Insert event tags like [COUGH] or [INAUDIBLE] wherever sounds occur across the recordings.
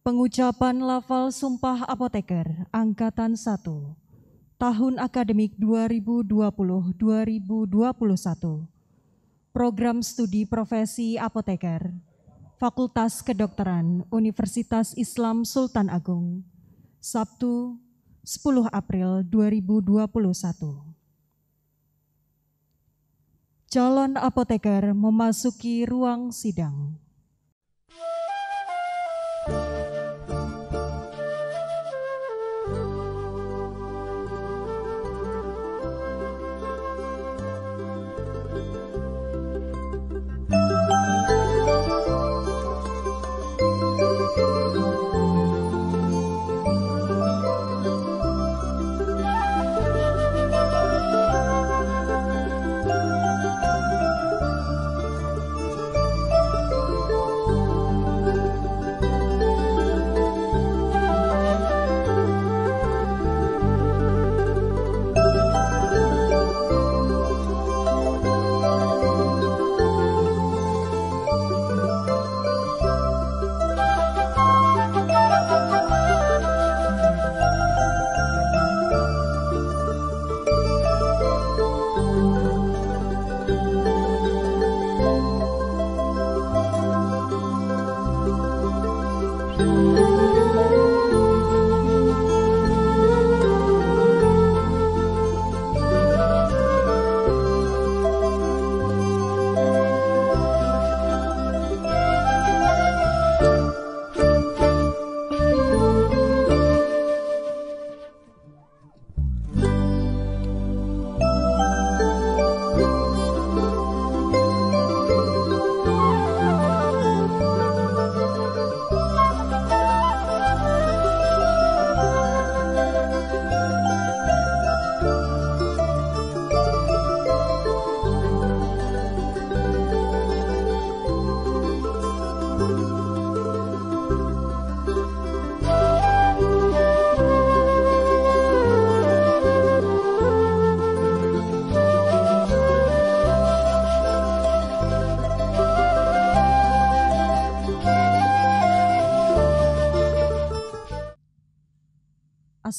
Pengucapan lafal sumpah apoteker angkatan 1 tahun akademik 2020-2021. Program studi profesi apoteker Fakultas Kedokteran Universitas Islam Sultan Agung. Sabtu, 10 April 2021. Calon apoteker memasuki ruang sidang.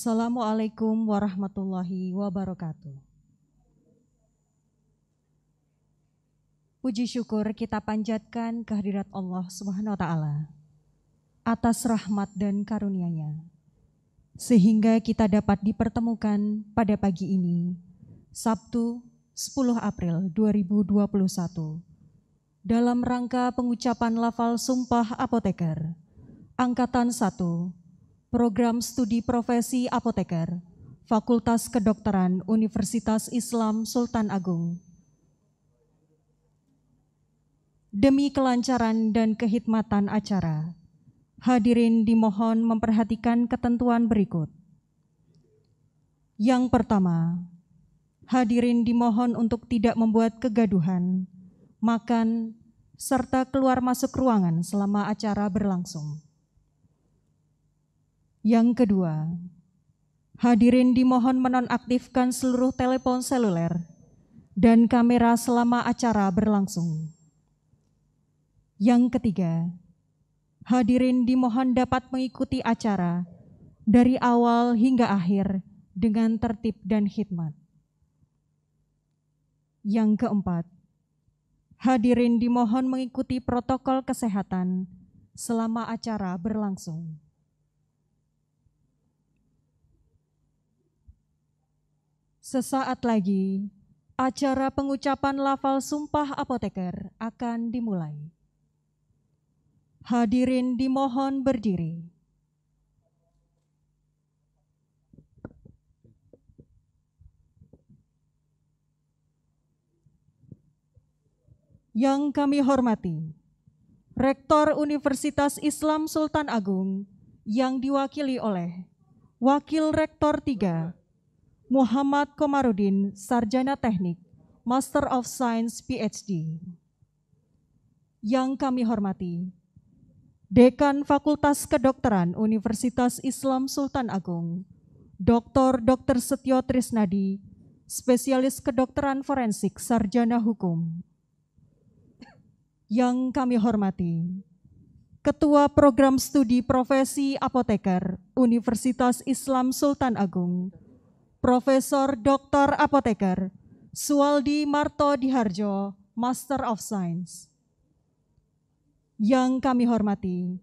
Assalamualaikum warahmatullahi wabarakatuh. Puji syukur kita panjatkan kehadirat Allah Subhanahu wa taala atas rahmat dan karunia-Nya sehingga kita dapat dipertemukan pada pagi ini Sabtu 10 April 2021 dalam rangka pengucapan lafal sumpah apoteker angkatan 1 Program Studi Profesi Apoteker, Fakultas Kedokteran Universitas Islam Sultan Agung. Demi kelancaran dan kehidmatan acara, hadirin dimohon memperhatikan ketentuan berikut. Yang pertama, hadirin dimohon untuk tidak membuat kegaduhan, makan, serta keluar masuk ruangan selama acara berlangsung. Yang kedua, hadirin dimohon menonaktifkan seluruh telepon seluler dan kamera selama acara berlangsung. Yang ketiga, hadirin dimohon dapat mengikuti acara dari awal hingga akhir dengan tertib dan khidmat. Yang keempat, hadirin dimohon mengikuti protokol kesehatan selama acara berlangsung. Sesaat lagi, acara pengucapan lafal sumpah apoteker akan dimulai. Hadirin dimohon berdiri. Yang kami hormati, Rektor Universitas Islam Sultan Agung yang diwakili oleh Wakil Rektor 3 Muhammad Komarudin, Sarjana Teknik, Master of Science PhD. Yang kami hormati, Dekan Fakultas Kedokteran Universitas Islam Sultan Agung, Dr. Dr. Setio Trisnadi, spesialis kedokteran forensik sarjana hukum. Yang kami hormati, Ketua Program Studi Profesi Apoteker Universitas Islam Sultan Agung, Profesor Dr. Apoteker, Sualdi Marto Diharjo, Master of Science. Yang kami hormati,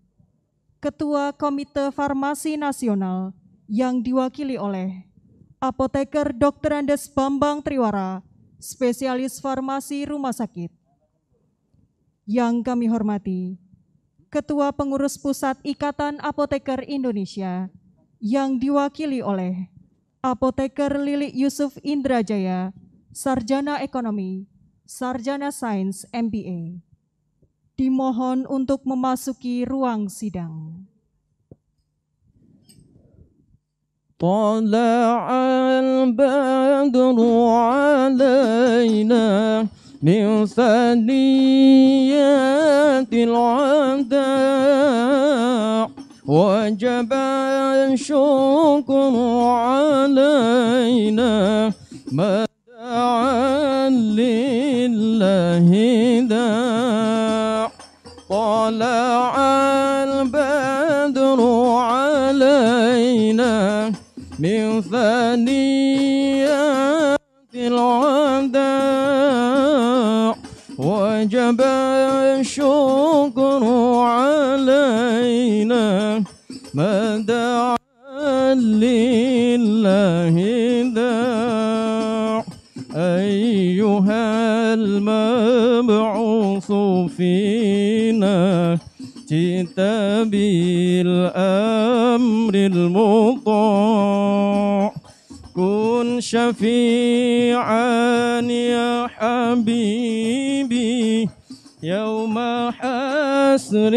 Ketua Komite Farmasi Nasional yang diwakili oleh Apoteker Dr. Andes Bambang Triwara, spesialis farmasi rumah sakit. Yang kami hormati, Ketua Pengurus Pusat Ikatan Apoteker Indonesia yang diwakili oleh Apoteker Lilik Yusuf Indrajaya, Sarjana Ekonomi, Sarjana Sains MBA. Dimohon untuk memasuki ruang sidang. طلع البدر علينا من ثنيات العداء وجب الشكر علينا ما دعا لله داع طلع البدر علينا من ثنيات الوداع وجب الشكر شفيعا يا حبيبي يوم حسر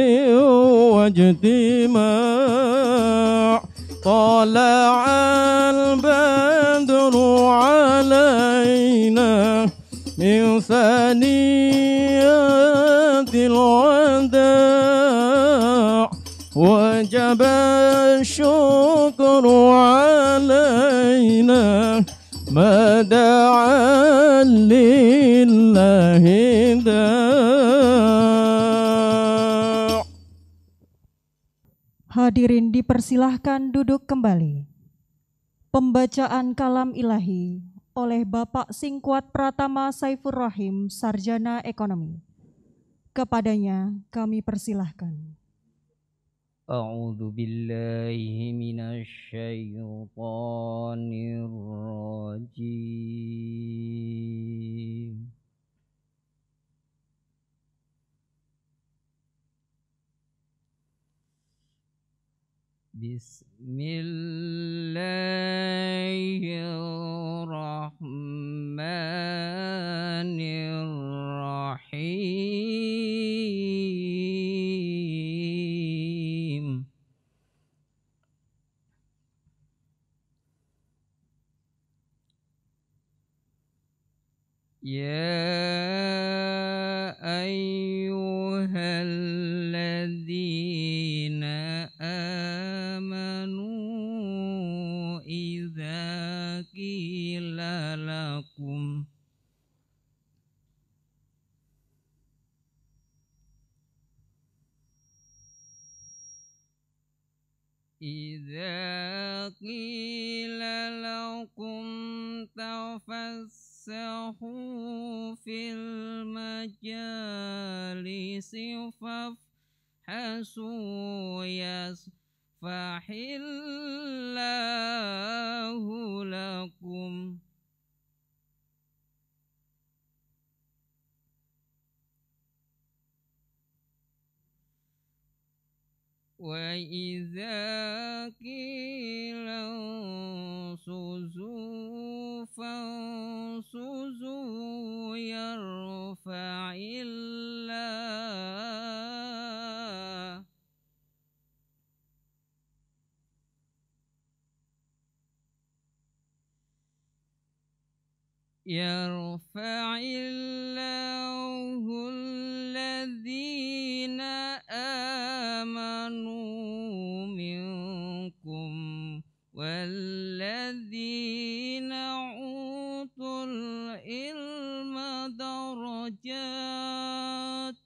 Hadirin dipersilahkan duduk kembali. Pembacaan kalam ilahi oleh Bapak Singkuat Pratama Saifur Rahim, Sarjana Ekonomi. Kepadanya kami persilahkan. A'udhu billahi بسم الله الرحمن الرحيم يا أيها الذين آمنوا إذا قيل لكم تفسحوا في المجالس فافحسوا يسفح الله لكم وإذا قيل انصزوا فانصزوا يرفع الله يرفع الله الذين آمنوا منكم والذين أوتوا العلم درجات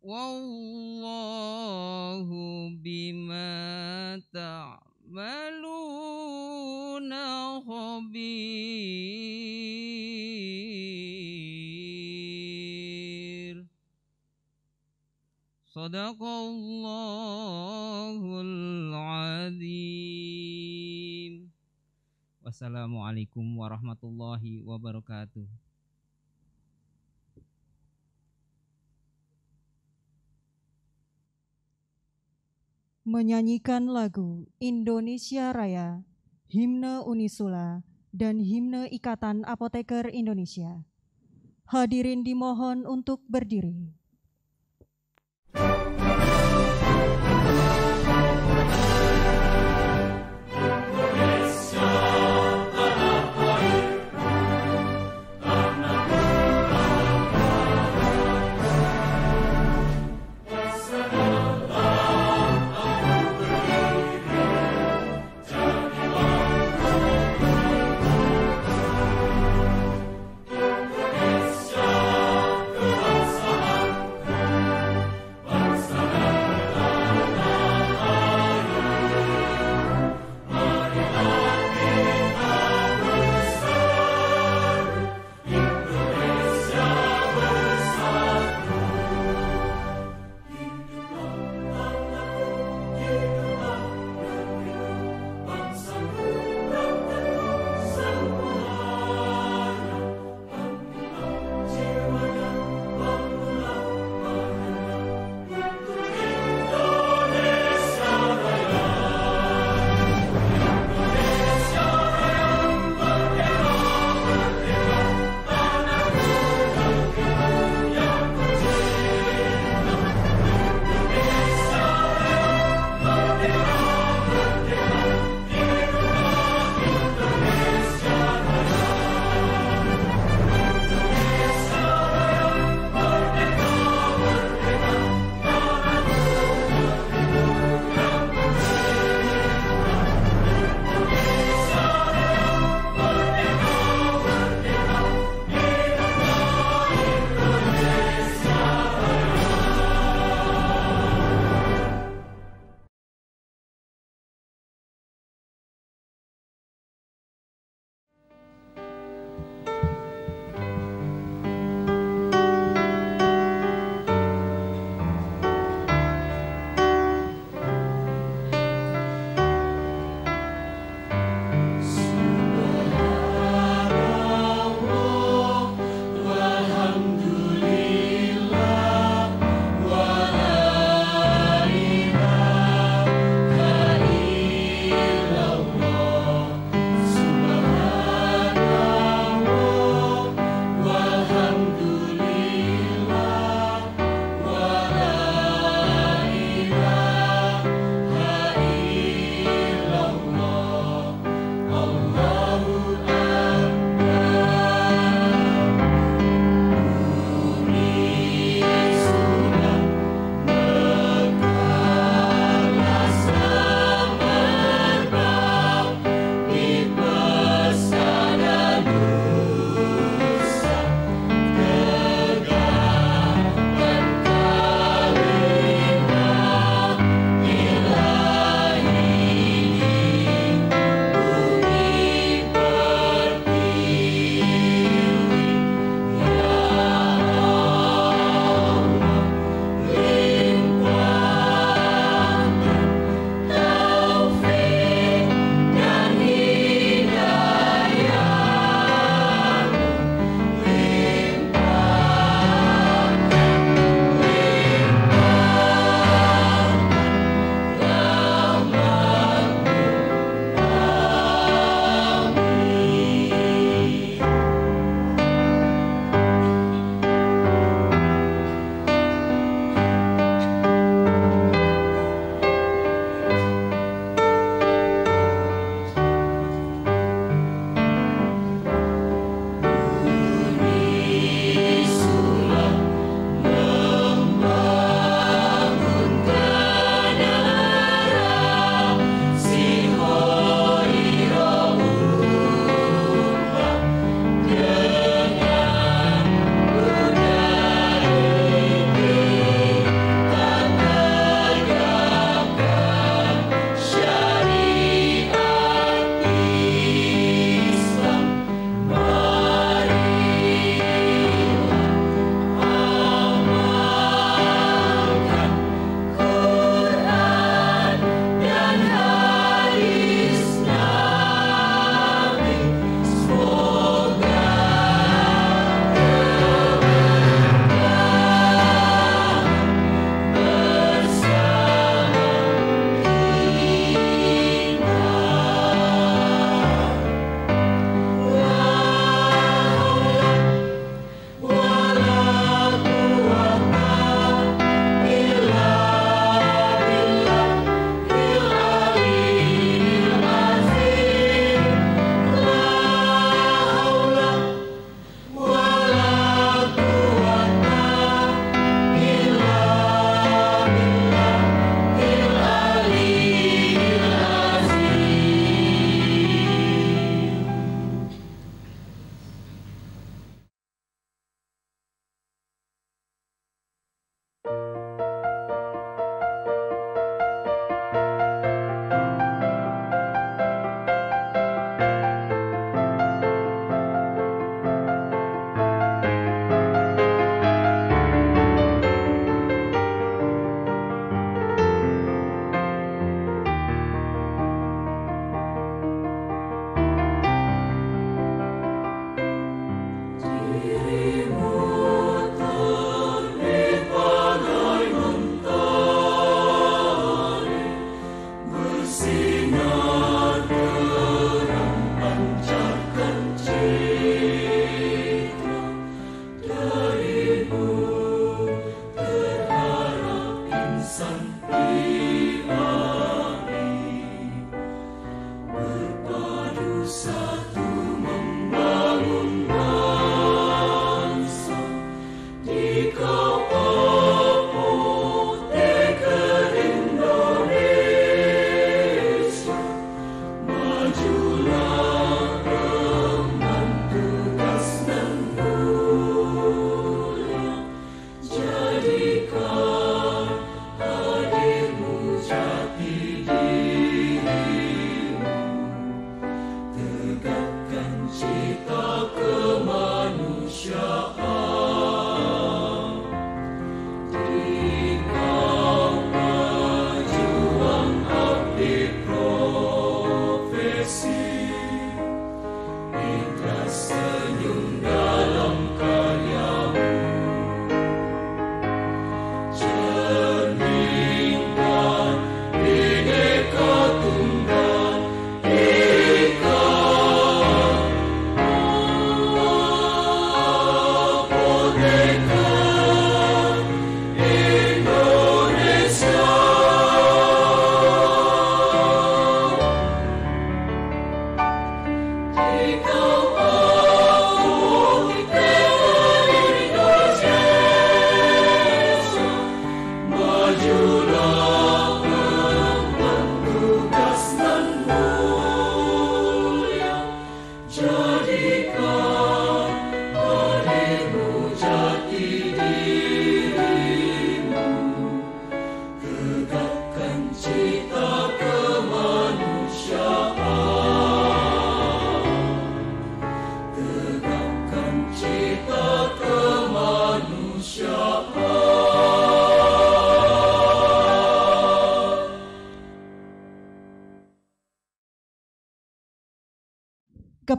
wallahu bima ta'maluna khabir Sadaqallahul azim Wassalamualaikum warahmatullahi wabarakatuh menyanyikan lagu Indonesia Raya, Himne Unisula, dan Himne Ikatan Apoteker Indonesia. Hadirin dimohon untuk berdiri.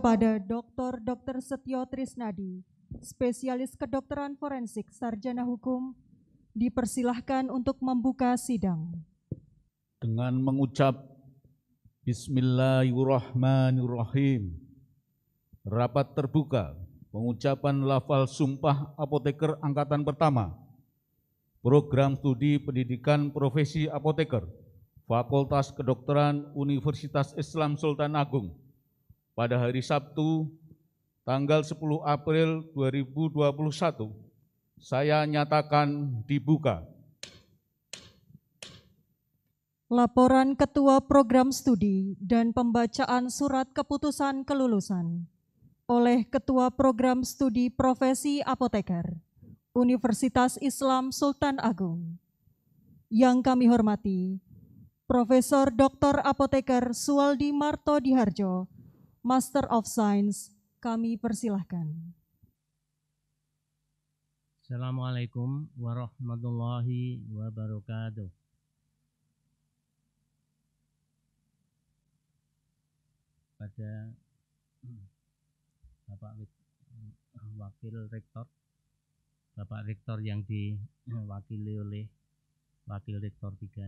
kepada Dr. Dr. Setio Trisnadi, spesialis kedokteran forensik sarjana hukum, dipersilahkan untuk membuka sidang. Dengan mengucap Bismillahirrahmanirrahim. Rapat terbuka, pengucapan lafal sumpah apoteker angkatan pertama, program studi pendidikan profesi apoteker, Fakultas Kedokteran Universitas Islam Sultan Agung, pada hari Sabtu tanggal 10 April 2021 saya nyatakan dibuka. Laporan Ketua Program Studi dan Pembacaan Surat Keputusan Kelulusan oleh Ketua Program Studi Profesi Apoteker Universitas Islam Sultan Agung. Yang kami hormati, Profesor Dr. Apoteker Sualdi Marto Diharjo, Master of Science, kami persilahkan. Assalamualaikum warahmatullahi wabarakatuh. Pada [CLEARS THROAT] Bapak Wakil Rektor, Bapak Rektor yang diwakili oleh Wakil Rektor 3,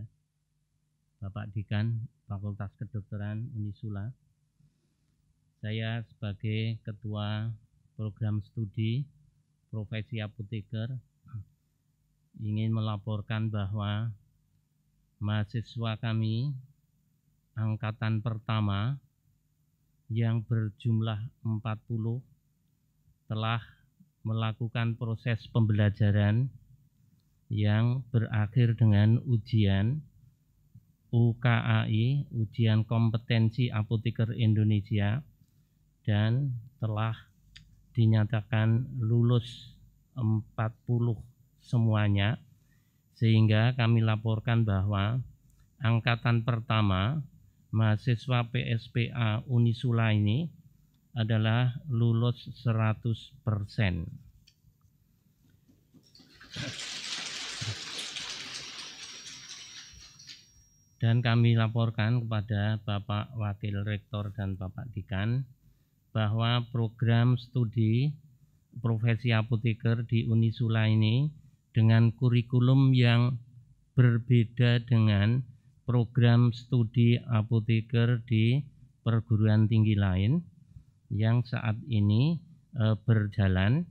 Bapak Dikan Fakultas Kedokteran Unisula, saya sebagai ketua program studi profesi apoteker ingin melaporkan bahwa mahasiswa kami angkatan pertama yang berjumlah 40 telah melakukan proses pembelajaran yang berakhir dengan ujian UKAI, ujian kompetensi apoteker Indonesia dan telah dinyatakan lulus 40 semuanya sehingga kami laporkan bahwa angkatan pertama mahasiswa PSPA Unisula ini adalah lulus 100 persen. Dan kami laporkan kepada Bapak Wakil Rektor dan Bapak dikan bahwa program studi profesi apoteker di Unisula ini dengan kurikulum yang berbeda dengan program studi apoteker di perguruan tinggi lain yang saat ini e, berjalan.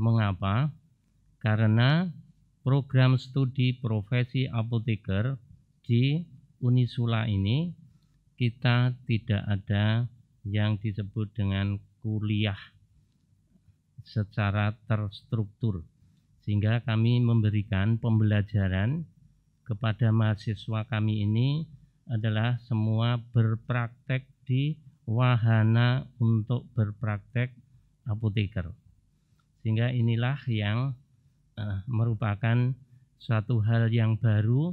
Mengapa? Karena program studi profesi apoteker di Unisula ini kita tidak ada yang disebut dengan kuliah secara terstruktur sehingga kami memberikan pembelajaran kepada mahasiswa kami ini adalah semua berpraktek di wahana untuk berpraktek apoteker sehingga inilah yang uh, merupakan suatu hal yang baru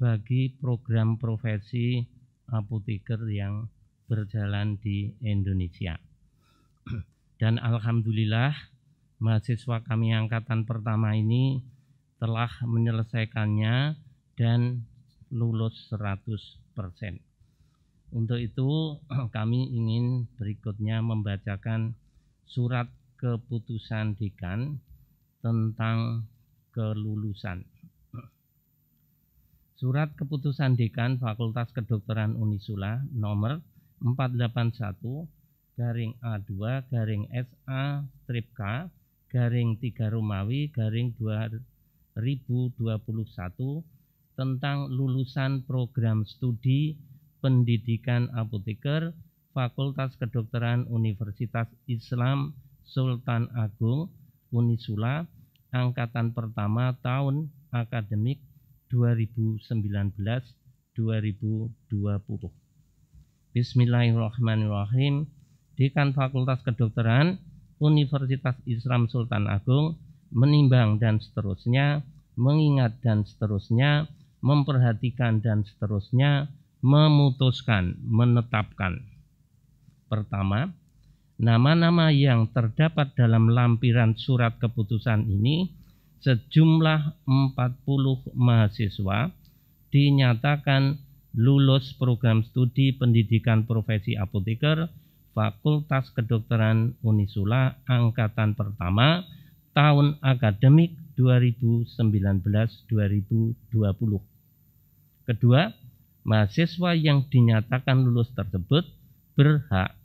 bagi program profesi apoteker yang berjalan di Indonesia. Dan alhamdulillah mahasiswa kami angkatan pertama ini telah menyelesaikannya dan lulus 100%. Untuk itu [CLEARS THROAT] kami ingin berikutnya membacakan surat keputusan dekan tentang kelulusan. [CLEARS THROAT] Surat keputusan dekan Fakultas Kedokteran Unisula nomor 481 garing A2 garing SA strip K garing 3 Romawi garing 2021 tentang lulusan program studi pendidikan apoteker Fakultas Kedokteran Universitas Islam Sultan Agung Unisula angkatan pertama tahun akademik 2019 2020. Bismillahirrahmanirrahim Dekan Fakultas Kedokteran Universitas Islam Sultan Agung menimbang dan seterusnya mengingat dan seterusnya memperhatikan dan seterusnya memutuskan menetapkan pertama nama-nama yang terdapat dalam lampiran surat keputusan ini sejumlah 40 mahasiswa dinyatakan lulus program studi pendidikan profesi apoteker Fakultas Kedokteran Unisula angkatan pertama tahun akademik 2019-2020. Kedua, mahasiswa yang dinyatakan lulus tersebut berhak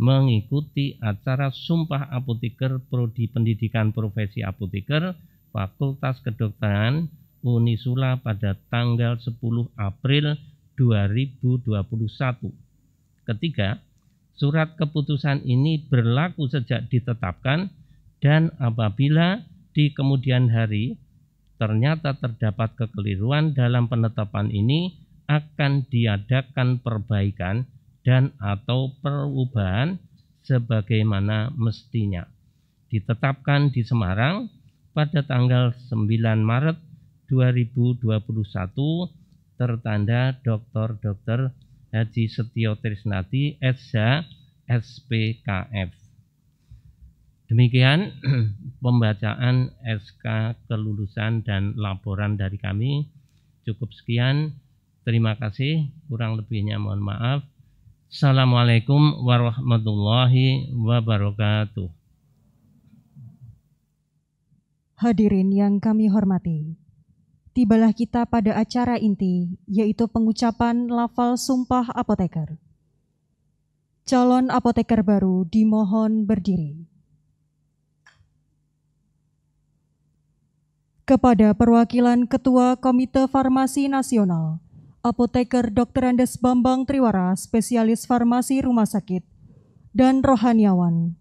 mengikuti acara Sumpah Apoteker Prodi Pendidikan Profesi Apoteker Fakultas Kedokteran Unisula pada tanggal 10 April 2020. 2021. Ketiga, surat keputusan ini berlaku sejak ditetapkan dan apabila di kemudian hari ternyata terdapat kekeliruan dalam penetapan ini akan diadakan perbaikan dan atau perubahan sebagaimana mestinya. Ditetapkan di Semarang pada tanggal 9 Maret 2021 tertanda Dr. Dr. Haji Setio Trisnati SH SPKF. Demikian [CLEARS THROAT] pembacaan SK kelulusan dan laporan dari kami. Cukup sekian. Terima kasih. Kurang lebihnya mohon maaf. Assalamualaikum warahmatullahi wabarakatuh. Hadirin yang kami hormati, tibalah kita pada acara inti, yaitu pengucapan lafal sumpah apoteker. Calon apoteker baru dimohon berdiri. Kepada perwakilan Ketua Komite Farmasi Nasional, Apoteker Dr. Andes Bambang Triwara, spesialis farmasi rumah sakit, dan rohaniawan,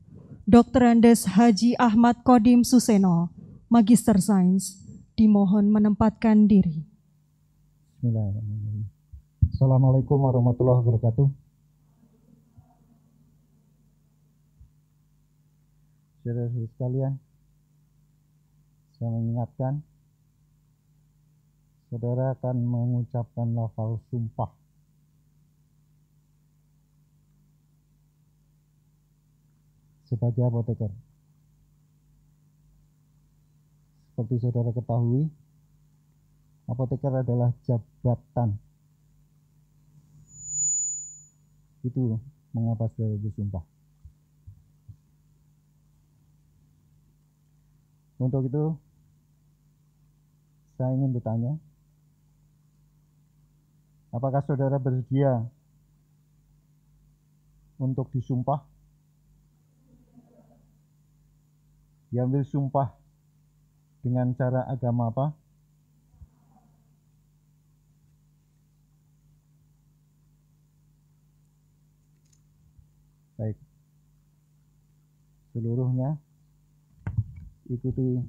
Dr. Andes Haji Ahmad Kodim Suseno, Magister Sains, dimohon menempatkan diri. Bismillahirrahmanirrahim. Assalamualaikum warahmatullahi wabarakatuh. Saudara-saudara sekalian, saya mengingatkan saudara akan mengucapkan lafal sumpah. Sebagai apoteker. Seperti saudara ketahui, apoteker adalah jabatan. Itu mengapa saudara bersumpah. Untuk itu, saya ingin bertanya, apakah saudara bersedia untuk disumpah? Diambil sumpah dengan cara agama apa? Baik. Seluruhnya ikuti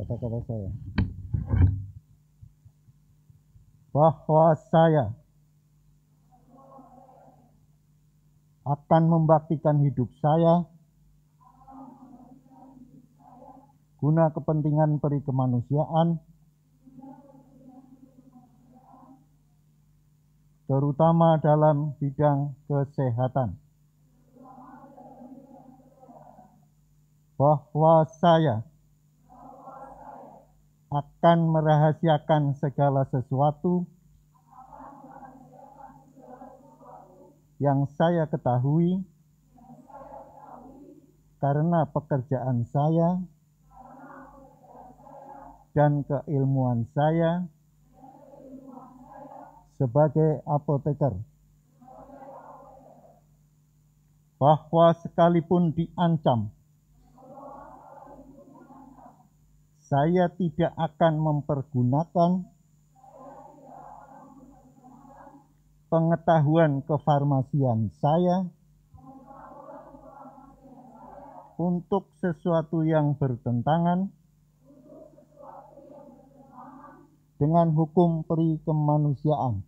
kata-kata saya. Bahwa saya akan membaktikan hidup saya guna kepentingan peri kemanusiaan, terutama dalam bidang kesehatan. Bahwa saya akan merahasiakan segala sesuatu yang saya ketahui karena pekerjaan saya dan keilmuan saya sebagai apoteker bahwa sekalipun diancam saya tidak akan mempergunakan pengetahuan kefarmasian saya untuk sesuatu yang bertentangan dengan hukum peri kemanusiaan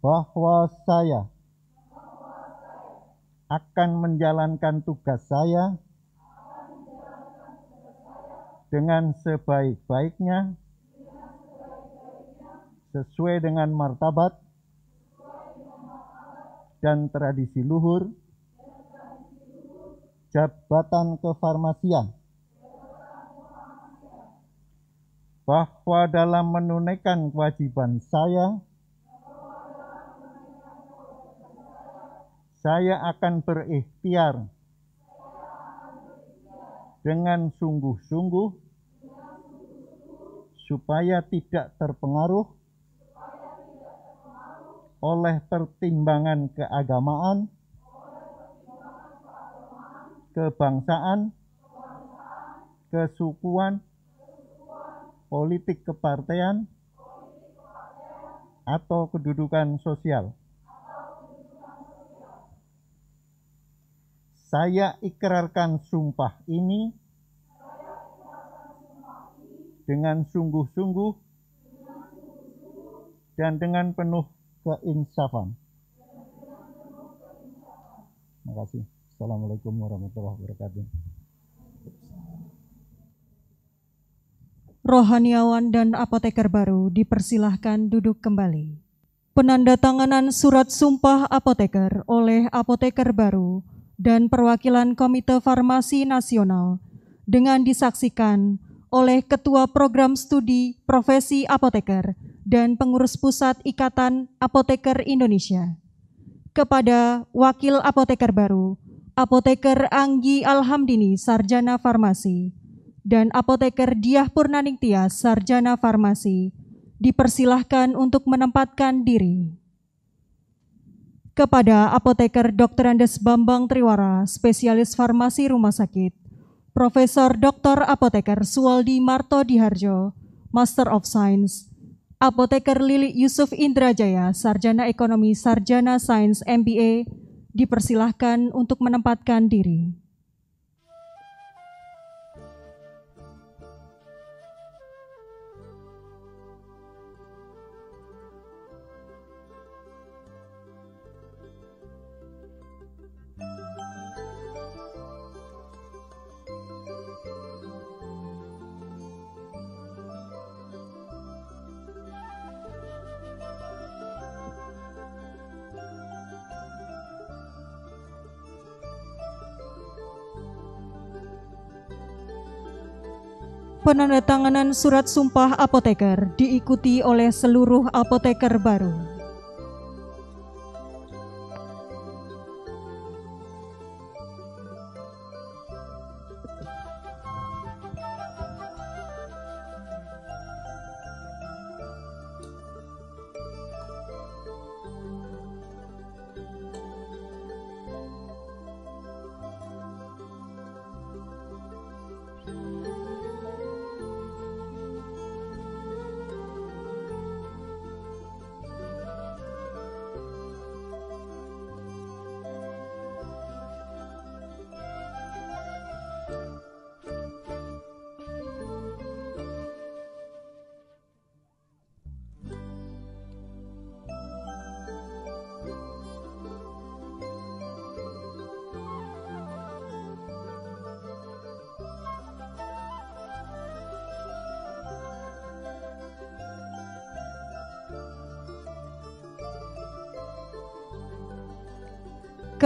bahwa saya akan menjalankan tugas saya dengan sebaik-baiknya sesuai dengan martabat dan tradisi luhur jabatan kefarmasian bahwa dalam menunaikan kewajiban saya, saya akan berikhtiar dengan sungguh-sungguh supaya tidak terpengaruh oleh pertimbangan keagamaan, kebangsaan, kesukuan, politik kepartean, atau kedudukan sosial. Saya ikrarkan sumpah ini dengan sungguh-sungguh dan dengan penuh keinsafan. Terima kasih. Assalamualaikum warahmatullahi wabarakatuh. rohaniawan dan apoteker baru dipersilahkan duduk kembali. Penandatanganan surat sumpah apoteker oleh apoteker baru dan perwakilan Komite Farmasi Nasional dengan disaksikan oleh Ketua Program Studi Profesi Apoteker dan Pengurus Pusat Ikatan Apoteker Indonesia. Kepada Wakil Apoteker Baru, Apoteker Anggi Alhamdini Sarjana Farmasi, dan apoteker Diah Purnaningtyas, sarjana farmasi, dipersilahkan untuk menempatkan diri. Kepada apoteker Dr. Andes Bambang Triwara, spesialis farmasi rumah sakit, Profesor Dr. Apoteker Suwaldi Marto Diharjo, Master of Science, Apoteker Lili Yusuf Indrajaya, Sarjana Ekonomi Sarjana Sains MBA, dipersilahkan untuk menempatkan diri. penandatanganan surat sumpah apoteker diikuti oleh seluruh apoteker baru.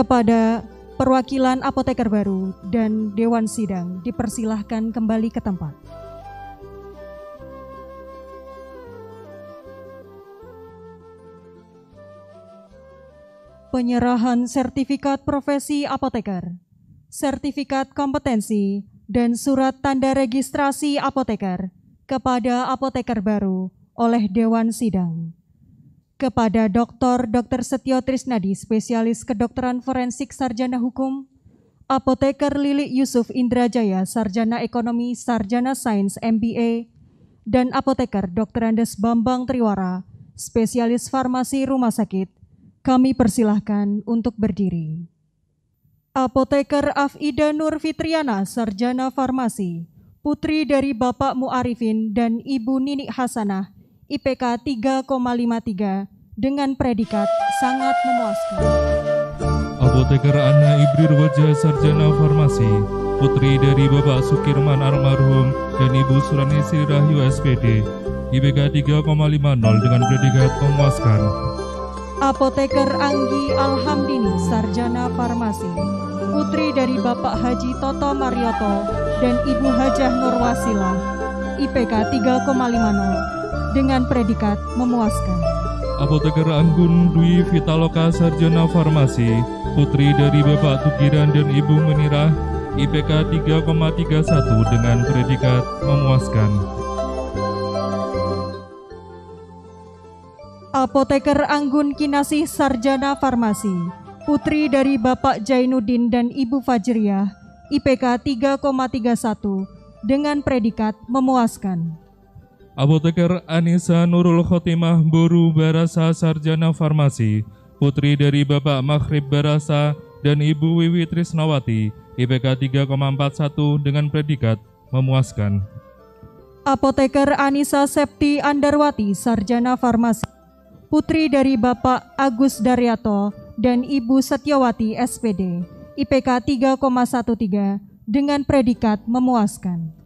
kepada perwakilan apoteker baru dan dewan sidang dipersilahkan kembali ke tempat. Penyerahan sertifikat profesi apoteker, sertifikat kompetensi, dan surat tanda registrasi apoteker kepada apoteker baru oleh dewan sidang kepada Dr. Dr. Setio Trisnadi, spesialis kedokteran forensik sarjana hukum, apoteker Lilik Yusuf Indrajaya, sarjana ekonomi, sarjana sains MBA, dan apoteker Dr. Andes Bambang Triwara, spesialis farmasi rumah sakit, kami persilahkan untuk berdiri. Apoteker Afida Nur Fitriana, sarjana farmasi, putri dari Bapak Muarifin dan Ibu Nini Hasanah, IPK dengan predikat sangat memuaskan. Apoteker Anna Ibrir Wajah Sarjana Farmasi, putri dari Bapak Sukirman Armarhum dan Ibu Surani Sirah USPD, SPD, IPK 3,50 dengan predikat memuaskan. Apoteker Anggi Alhamdini Sarjana Farmasi, putri dari Bapak Haji Toto Marioto dan Ibu Hajah Nurwasila, IPK 3,50 dengan predikat memuaskan. Apoteker Anggun Dwi Vitaloka Sarjana Farmasi, putri dari Bapak Tukiran dan Ibu Menirah, IPK 3,31 dengan predikat memuaskan. Apoteker Anggun Kinasih Sarjana Farmasi, putri dari Bapak Jainuddin dan Ibu Fajriah, IPK 3,31 dengan predikat memuaskan. Apoteker Anissa Nurul Khotimah Buru Barasa Sarjana Farmasi, putri dari Bapak Makhrib Barasa dan Ibu Wiwi Trisnawati, IPK 3,41 dengan predikat memuaskan. Apoteker Anissa Septi Andarwati Sarjana Farmasi, putri dari Bapak Agus Daryato dan Ibu Setiawati SPD, IPK 3,13 dengan predikat memuaskan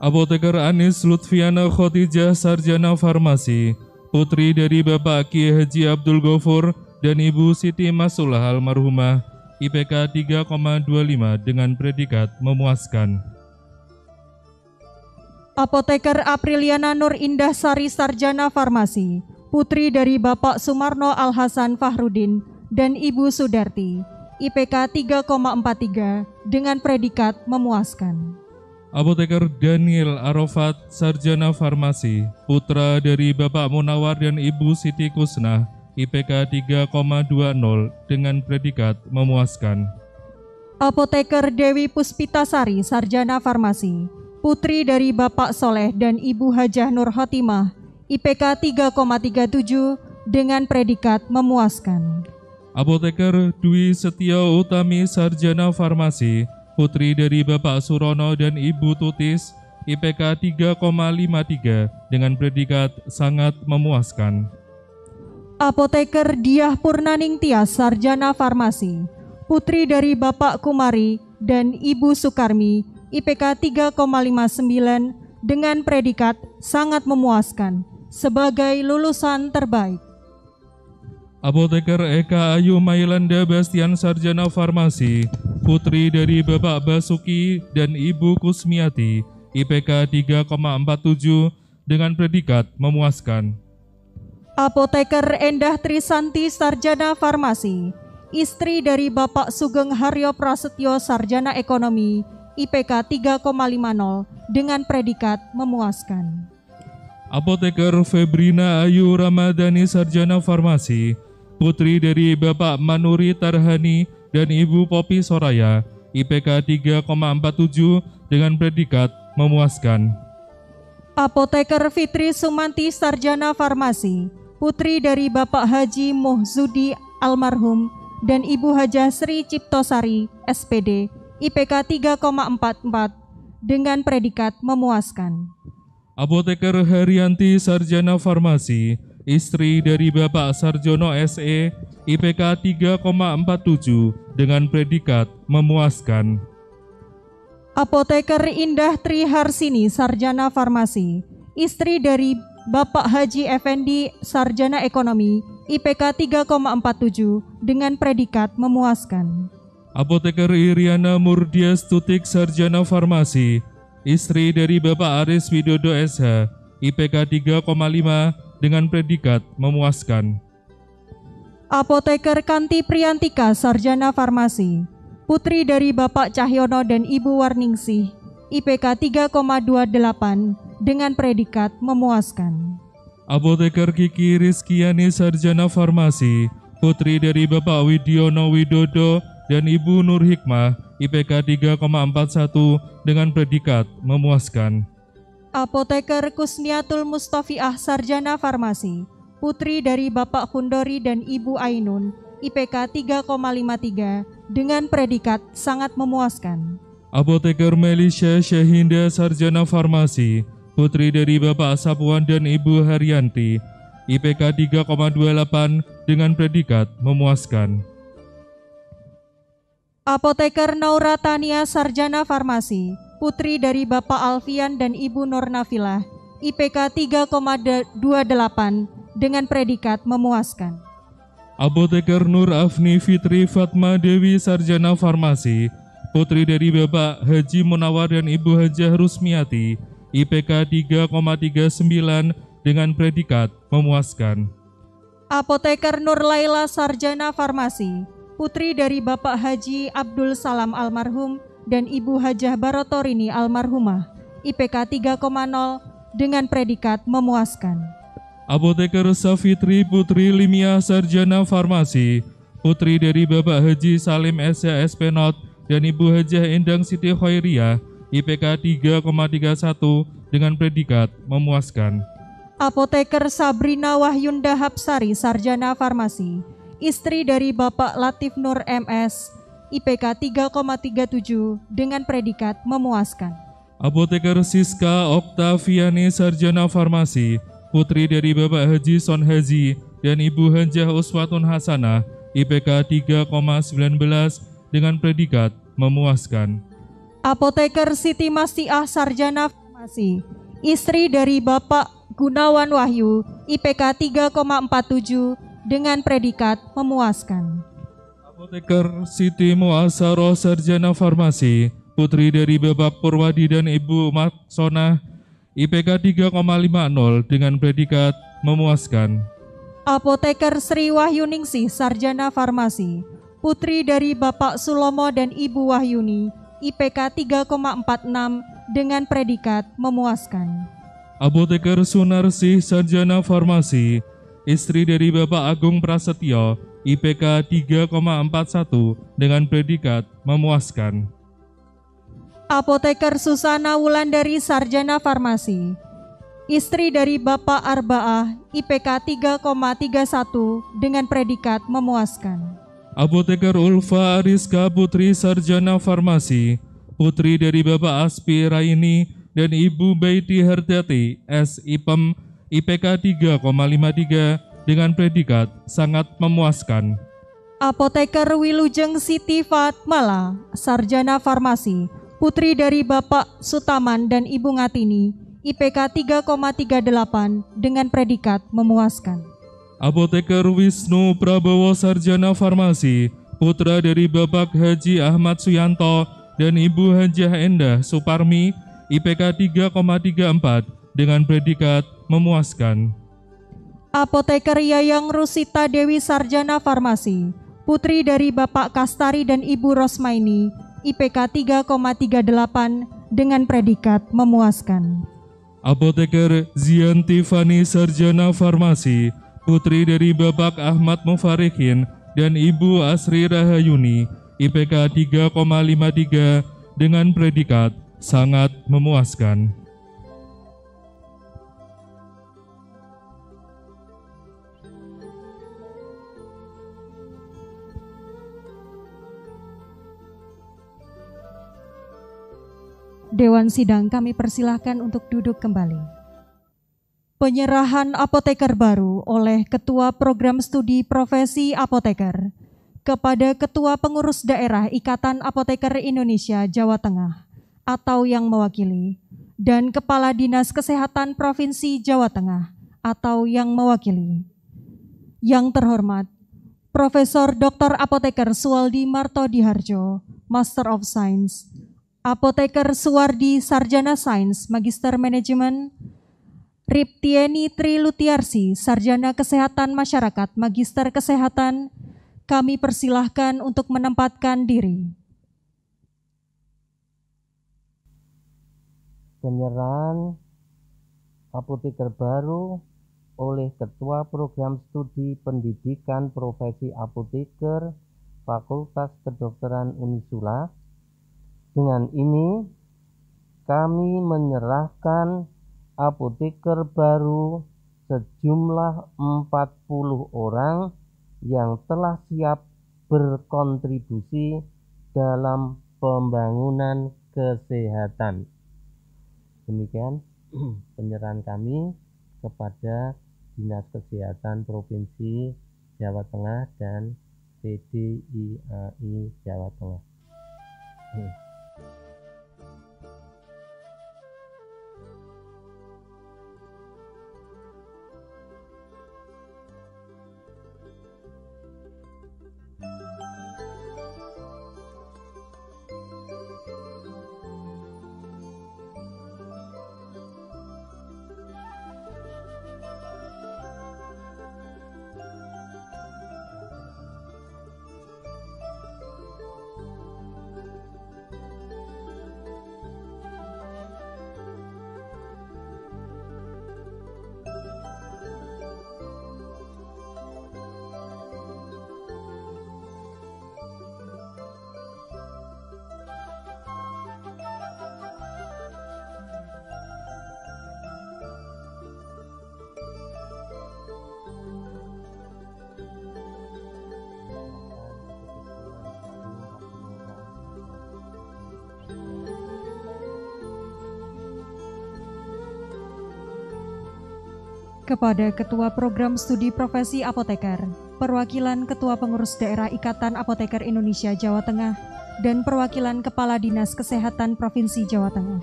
apoteker Anis Lutfiana Khotijah Sarjana Farmasi, putri dari Bapak Kiai Haji Abdul Gofur dan Ibu Siti Masullah almarhumah, IPK 3,25 dengan predikat memuaskan. Apoteker Apriliana Nur Indah Sari Sarjana Farmasi, putri dari Bapak Sumarno Al-Hasan Fahrudin dan Ibu Sudarti, IPK 3,43 dengan predikat memuaskan apoteker Daniel Arafat, sarjana farmasi, putra dari Bapak Munawar dan Ibu Siti Kusna, IPK 3,20 dengan predikat memuaskan. Apoteker Dewi Puspitasari, sarjana farmasi, putri dari Bapak Soleh dan Ibu Hajah Nur Hotimah, IPK 3,37 dengan predikat memuaskan. Apoteker Dwi Setia Utami, sarjana farmasi, putri dari Bapak Surono dan Ibu Tutis, IPK 3,53 dengan predikat sangat memuaskan. Apoteker Diah Purnaning Purnaningtyas Sarjana Farmasi, putri dari Bapak Kumari dan Ibu Sukarmi, IPK 3,59 dengan predikat sangat memuaskan sebagai lulusan terbaik. Apoteker Eka Ayu Mailanda Bastian Sarjana Farmasi, putri dari Bapak Basuki dan Ibu Kusmiati, IPK 3,47 dengan predikat memuaskan. Apoteker Endah Trisanti Sarjana Farmasi, istri dari Bapak Sugeng Haryo Prasetyo Sarjana Ekonomi, IPK 3,50 dengan predikat memuaskan. Apoteker Febrina Ayu Ramadhani Sarjana Farmasi, putri dari Bapak Manuri Tarhani dan Ibu Popi Soraya, IPK 3,47 dengan predikat memuaskan. Apoteker Fitri Sumanti Sarjana Farmasi, putri dari Bapak Haji Mohzudi almarhum dan Ibu Haja Sri Ciptosari, SPD, IPK 3,44 dengan predikat memuaskan. Apoteker Herianti Sarjana Farmasi, istri dari Bapak Sarjono SE, IPK 3,47 dengan predikat memuaskan. Apoteker Indah Triharsini, Sarjana Farmasi, istri dari Bapak Haji Effendi, Sarjana Ekonomi, IPK 3,47 dengan predikat memuaskan. Apoteker Iriana Murdia Stutik, Sarjana Farmasi, istri dari Bapak Aris Widodo SH, IPK 3,5 dengan predikat memuaskan. Apoteker Kanti Priantika Sarjana Farmasi, putri dari Bapak Cahyono dan Ibu Warningsih, IPK 3,28 dengan predikat memuaskan. Apoteker Kiki Rizkiani Sarjana Farmasi, putri dari Bapak Widiono Widodo dan Ibu Nur Hikmah, IPK 3,41 dengan predikat memuaskan apoteker Kusniatul Mustafiah Sarjana Farmasi, putri dari Bapak Hundori dan Ibu Ainun, IPK 3,53 dengan predikat sangat memuaskan. Apoteker Melisha Syahinda Sarjana Farmasi, putri dari Bapak Sapuan dan Ibu Haryanti, IPK 3,28 dengan predikat memuaskan. Apoteker Naura Tania Sarjana Farmasi, putri dari Bapak Alfian dan Ibu Nornavila, IPK 3,28 dengan predikat memuaskan. Apoteker Nur Afni Fitri Fatma Dewi Sarjana Farmasi, putri dari Bapak Haji Munawar dan Ibu Hajah Rusmiati, IPK 3,39 dengan predikat memuaskan. Apoteker Nur Laila Sarjana Farmasi, putri dari Bapak Haji Abdul Salam almarhum dan Ibu Hajah Barotorini almarhumah IPK 3,0 dengan predikat memuaskan. Apoteker Safitri Putri Limia Sarjana Farmasi, putri dari Bapak Haji Salim S.A. Penot dan Ibu Hajah Endang Siti Khairia, IPK 3,31 dengan predikat memuaskan. Apoteker Sabrina Wahyunda Hapsari Sarjana Farmasi, istri dari Bapak Latif Nur MS, IPK 3,37 dengan predikat memuaskan. Apoteker Siska Oktaviani Sarjana Farmasi, putri dari Bapak Haji Son Haji dan Ibu Hanjah Uswatun Hasanah, IPK 3,19 dengan predikat memuaskan. Apoteker Siti Masiah Sarjana Farmasi, istri dari Bapak Gunawan Wahyu, IPK 3,47 dengan predikat memuaskan. Apoteker Siti Muasaro Sarjana Farmasi, putri dari Bapak Purwadi dan Ibu Maksona, IPK 3,50 dengan predikat memuaskan. Apoteker Sri Wahyuningsih Sarjana Farmasi, putri dari Bapak Sulomo dan Ibu Wahyuni, IPK 3,46 dengan predikat memuaskan. Apoteker Sunarsih Sarjana Farmasi, istri dari Bapak Agung Prasetyo, IPK 3,41 dengan predikat memuaskan. Apoteker Susana Wulandari Sarjana Farmasi Istri dari Bapak Arba'ah IPK 3,31 dengan predikat memuaskan. Apoteker Ulfa Ariska Putri Sarjana Farmasi Putri dari Bapak Aspi Raini dan Ibu Baiti Herdati S. IPEM IPK dengan predikat sangat memuaskan. Apoteker Wilujeng Siti Fatmala, Sarjana Farmasi, putri dari Bapak Sutaman dan Ibu Ngatini, IPK 3,38 dengan predikat memuaskan. Apoteker Wisnu Prabowo Sarjana Farmasi, putra dari Bapak Haji Ahmad Suyanto dan Ibu Hajiah Endah Suparmi, IPK 3,34 dengan predikat memuaskan apoteker Yayang Rusita Dewi Sarjana Farmasi, putri dari Bapak Kastari dan Ibu Rosmaini, IPK 3,38 dengan predikat memuaskan. Apoteker Zian Tiffany Sarjana Farmasi, putri dari Bapak Ahmad Mufarikin dan Ibu Asri Rahayuni, IPK 3,53 dengan predikat sangat memuaskan. Dewan sidang kami persilahkan untuk duduk kembali. Penyerahan apoteker baru oleh Ketua Program Studi Profesi Apoteker kepada Ketua Pengurus Daerah Ikatan Apoteker Indonesia Jawa Tengah atau yang mewakili dan Kepala Dinas Kesehatan Provinsi Jawa Tengah atau yang mewakili. Yang terhormat, Profesor Dr. Apoteker Suwaldi Marto Diharjo, Master of Science, Apoteker Suwardi Sarjana Sains, Magister Manajemen, Riptieni Tri Lutiarsi Sarjana Kesehatan Masyarakat, Magister Kesehatan, kami persilahkan untuk menempatkan diri. Penyerahan apoteker baru oleh Ketua Program Studi Pendidikan Profesi Apoteker Fakultas Kedokteran Unisula dengan ini, kami menyerahkan apoteker baru sejumlah 40 orang yang telah siap berkontribusi dalam pembangunan kesehatan. Demikian [CLEARS THROAT] penyerahan kami kepada Dinas Kesehatan Provinsi Jawa Tengah dan PDIAI Jawa Tengah. Hmm. kepada Ketua Program Studi Profesi Apoteker, Perwakilan Ketua Pengurus Daerah Ikatan Apoteker Indonesia Jawa Tengah, dan Perwakilan Kepala Dinas Kesehatan Provinsi Jawa Tengah.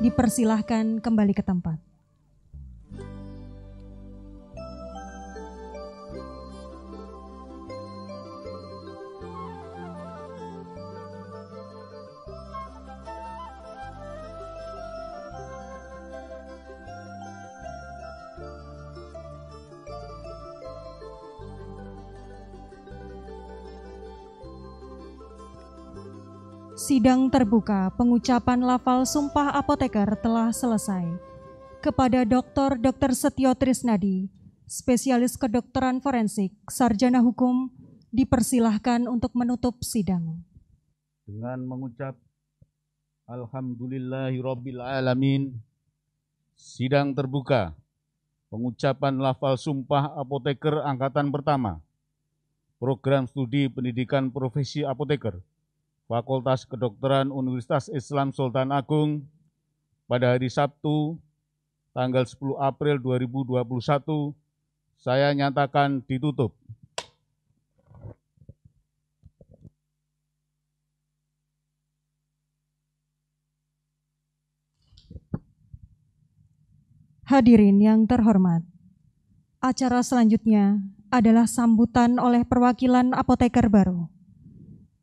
Dipersilahkan kembali ke tempat. Sidang terbuka pengucapan lafal sumpah apoteker telah selesai. Kepada Dr. Dr. Setio Trisnadi, spesialis kedokteran forensik, sarjana hukum, dipersilahkan untuk menutup sidang. Dengan mengucap Alhamdulillahirrabbilalamin, sidang terbuka, pengucapan lafal sumpah apoteker angkatan pertama, program studi pendidikan profesi apoteker, Fakultas Kedokteran Universitas Islam Sultan Agung pada hari Sabtu tanggal 10 April 2021 saya nyatakan ditutup. Hadirin yang terhormat, acara selanjutnya adalah sambutan oleh perwakilan apoteker baru.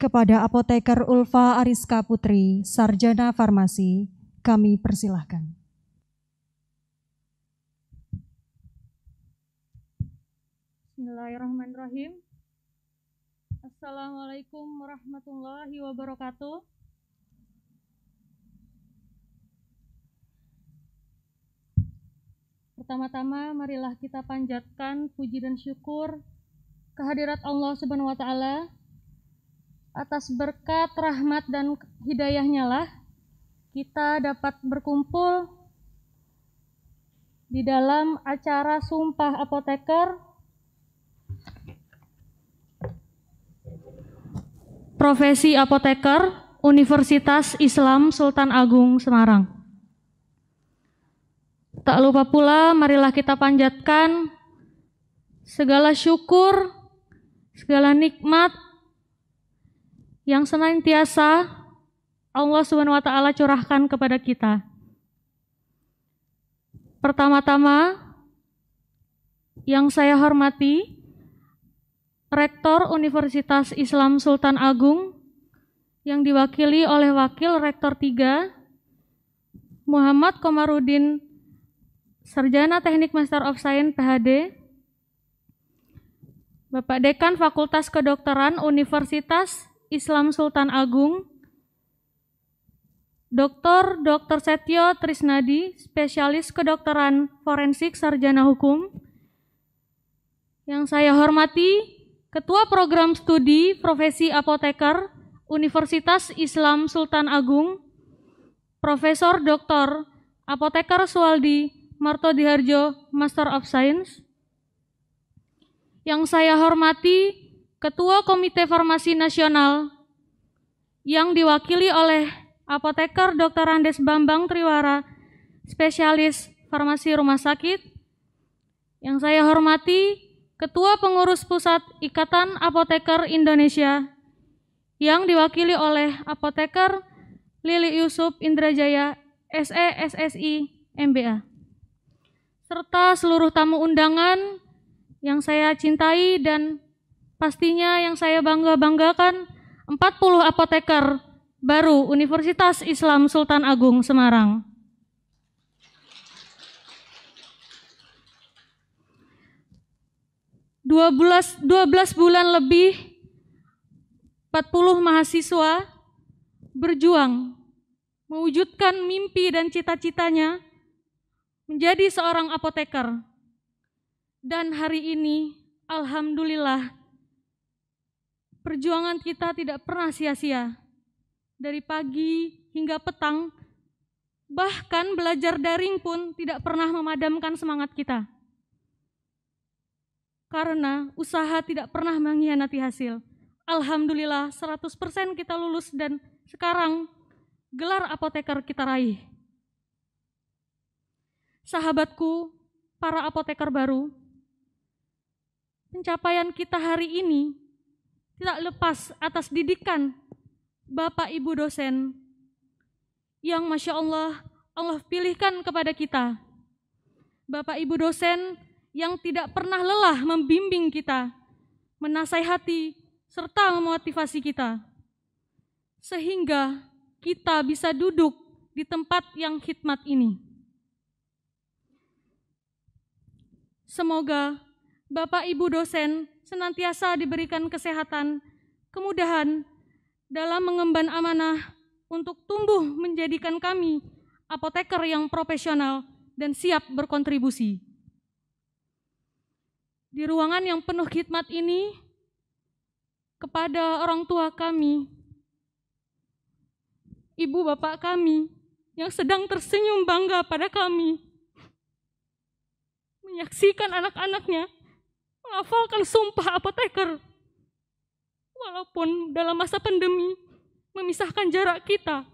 Kepada apoteker Ulfa Ariska Putri, Sarjana Farmasi, kami persilahkan. Bismillahirrahmanirrahim. Assalamualaikum warahmatullahi wabarakatuh. Pertama-tama marilah kita panjatkan puji dan syukur kehadirat Allah Subhanahu wa taala atas berkat, rahmat, dan hidayahnya lah kita dapat berkumpul di dalam acara Sumpah Apoteker Profesi Apoteker Universitas Islam Sultan Agung Semarang. Tak lupa pula marilah kita panjatkan segala syukur, segala nikmat yang senantiasa Allah Subhanahu wa taala curahkan kepada kita. Pertama-tama yang saya hormati Rektor Universitas Islam Sultan Agung yang diwakili oleh Wakil Rektor 3 Muhammad Komarudin Sarjana Teknik Master of Science PhD Bapak Dekan Fakultas Kedokteran Universitas Islam Sultan Agung, Dr. Dr. Setio Trisnadi, spesialis kedokteran forensik sarjana hukum, yang saya hormati Ketua Program Studi Profesi Apoteker Universitas Islam Sultan Agung, Profesor Dr. Apoteker Suwaldi Marto Diharjo, Master of Science. Yang saya hormati Ketua Komite Farmasi Nasional yang diwakili oleh apoteker Dr. Andes Bambang Triwara, spesialis farmasi rumah sakit. Yang saya hormati Ketua Pengurus Pusat Ikatan Apoteker Indonesia yang diwakili oleh apoteker Lili Yusuf Indrajaya, SE SSI MBA. Serta seluruh tamu undangan yang saya cintai dan Pastinya yang saya bangga-banggakan 40 apoteker baru Universitas Islam Sultan Agung Semarang. Dua belas, dua belas bulan lebih 40 mahasiswa berjuang mewujudkan mimpi dan cita-citanya menjadi seorang apoteker. Dan hari ini, Alhamdulillah, Perjuangan kita tidak pernah sia-sia. Dari pagi hingga petang, bahkan belajar daring pun tidak pernah memadamkan semangat kita. Karena usaha tidak pernah mengkhianati hasil. Alhamdulillah 100% kita lulus dan sekarang gelar apoteker kita raih. Sahabatku, para apoteker baru, pencapaian kita hari ini tidak lepas atas didikan Bapak Ibu dosen yang Masya Allah Allah pilihkan kepada kita. Bapak Ibu dosen yang tidak pernah lelah membimbing kita, hati, serta memotivasi kita. Sehingga kita bisa duduk di tempat yang khidmat ini. Semoga Bapak Ibu dosen senantiasa diberikan kesehatan, kemudahan dalam mengemban amanah untuk tumbuh menjadikan kami apoteker yang profesional dan siap berkontribusi. Di ruangan yang penuh khidmat ini, kepada orang tua kami, ibu bapak kami yang sedang tersenyum bangga pada kami, menyaksikan anak-anaknya menghafalkan sumpah apoteker. Walaupun dalam masa pandemi memisahkan jarak kita,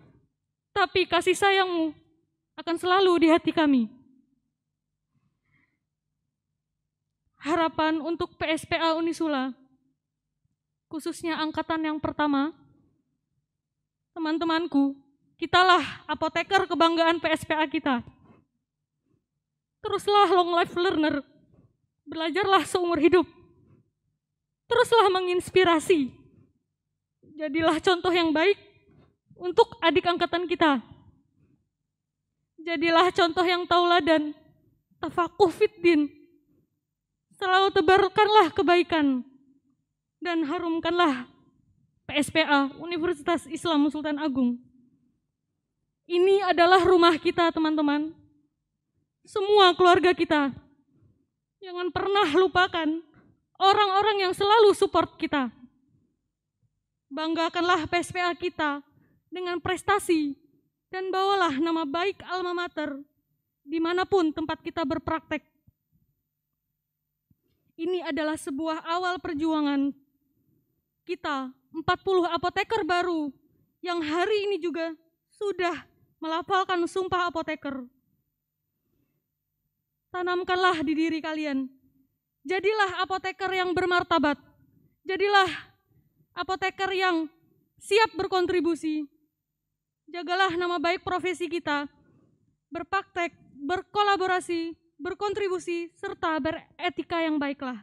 tapi kasih sayangmu akan selalu di hati kami. Harapan untuk PSPA Unisula, khususnya angkatan yang pertama, teman-temanku, kitalah apoteker kebanggaan PSPA kita. Teruslah long life learner. Belajarlah seumur hidup. Teruslah menginspirasi. Jadilah contoh yang baik untuk adik angkatan kita. Jadilah contoh yang tauladan. Tafakuh fitdin. Selalu tebarkanlah kebaikan. Dan harumkanlah PSPA, Universitas Islam Sultan Agung. Ini adalah rumah kita, teman-teman. Semua keluarga kita, Jangan pernah lupakan orang-orang yang selalu support kita. Banggakanlah PSPA kita dengan prestasi dan bawalah nama baik alma mater dimanapun tempat kita berpraktek. Ini adalah sebuah awal perjuangan kita 40 apoteker baru yang hari ini juga sudah melafalkan sumpah apoteker. Tanamkanlah di diri kalian. Jadilah apoteker yang bermartabat. Jadilah apoteker yang siap berkontribusi. Jagalah nama baik profesi kita. Berpraktek, berkolaborasi, berkontribusi, serta beretika yang baiklah.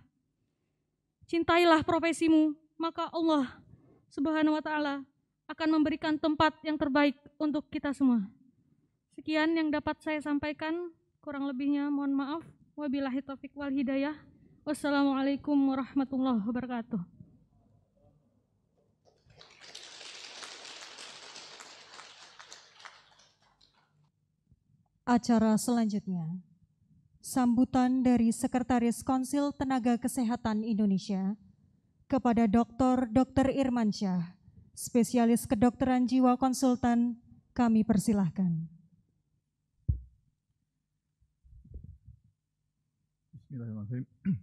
Cintailah profesimu, maka Allah Subhanahu wa Ta'ala akan memberikan tempat yang terbaik untuk kita semua. Sekian yang dapat saya sampaikan kurang lebihnya mohon maaf. Wabillahi taufik wal hidayah. Wassalamualaikum warahmatullahi wabarakatuh. Acara selanjutnya, sambutan dari Sekretaris Konsil Tenaga Kesehatan Indonesia kepada Dr. Dr. Irmansyah, spesialis kedokteran jiwa konsultan, kami persilahkan. Bismillahirrahmanirrahim.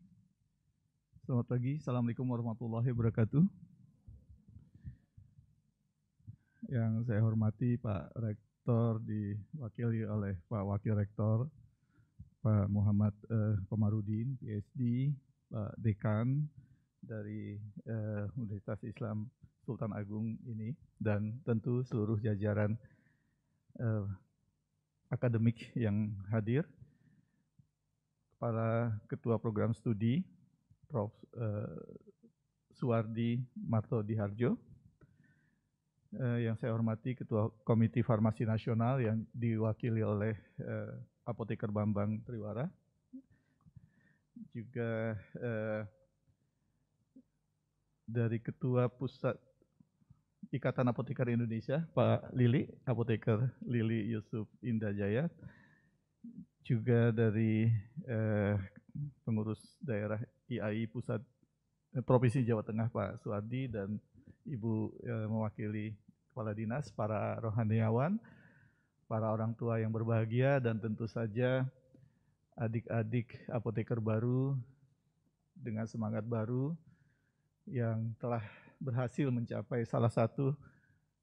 [CLEARS THROAT] Selamat pagi, Assalamualaikum warahmatullahi wabarakatuh. Yang saya hormati Pak Rektor diwakili oleh Pak Wakil Rektor, Pak Muhammad eh, Komarudin, PhD, Pak Dekan dari eh, Universitas Islam Sultan Agung ini, dan tentu seluruh jajaran eh, akademik yang hadir para ketua program studi Prof. Eh, Suwardi Marto Diharjo, eh, yang saya hormati Ketua Komite Farmasi Nasional yang diwakili oleh eh, Apoteker Bambang Triwara, juga dari Ketua Pusat Ikatan Apoteker Indonesia, Pak Lili, Apoteker Lili Yusuf Indajaya, juga dari eh, pengurus daerah IAI pusat eh, provinsi Jawa Tengah Pak Suwardi dan Ibu eh, mewakili kepala dinas, para rohaniawan, para orang tua yang berbahagia dan tentu saja adik-adik apoteker baru dengan semangat baru yang telah berhasil mencapai salah satu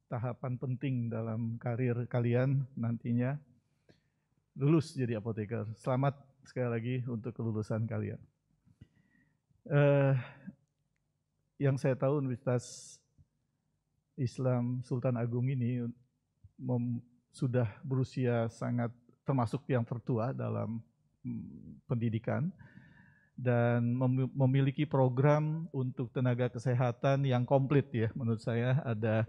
tahapan penting dalam karir kalian nantinya lulus jadi apoteker. Selamat sekali lagi untuk kelulusan kalian. Uh, yang saya tahu Universitas Islam Sultan Agung ini sudah berusia sangat termasuk yang tertua dalam mm, pendidikan dan memiliki program untuk tenaga kesehatan yang komplit ya menurut saya ada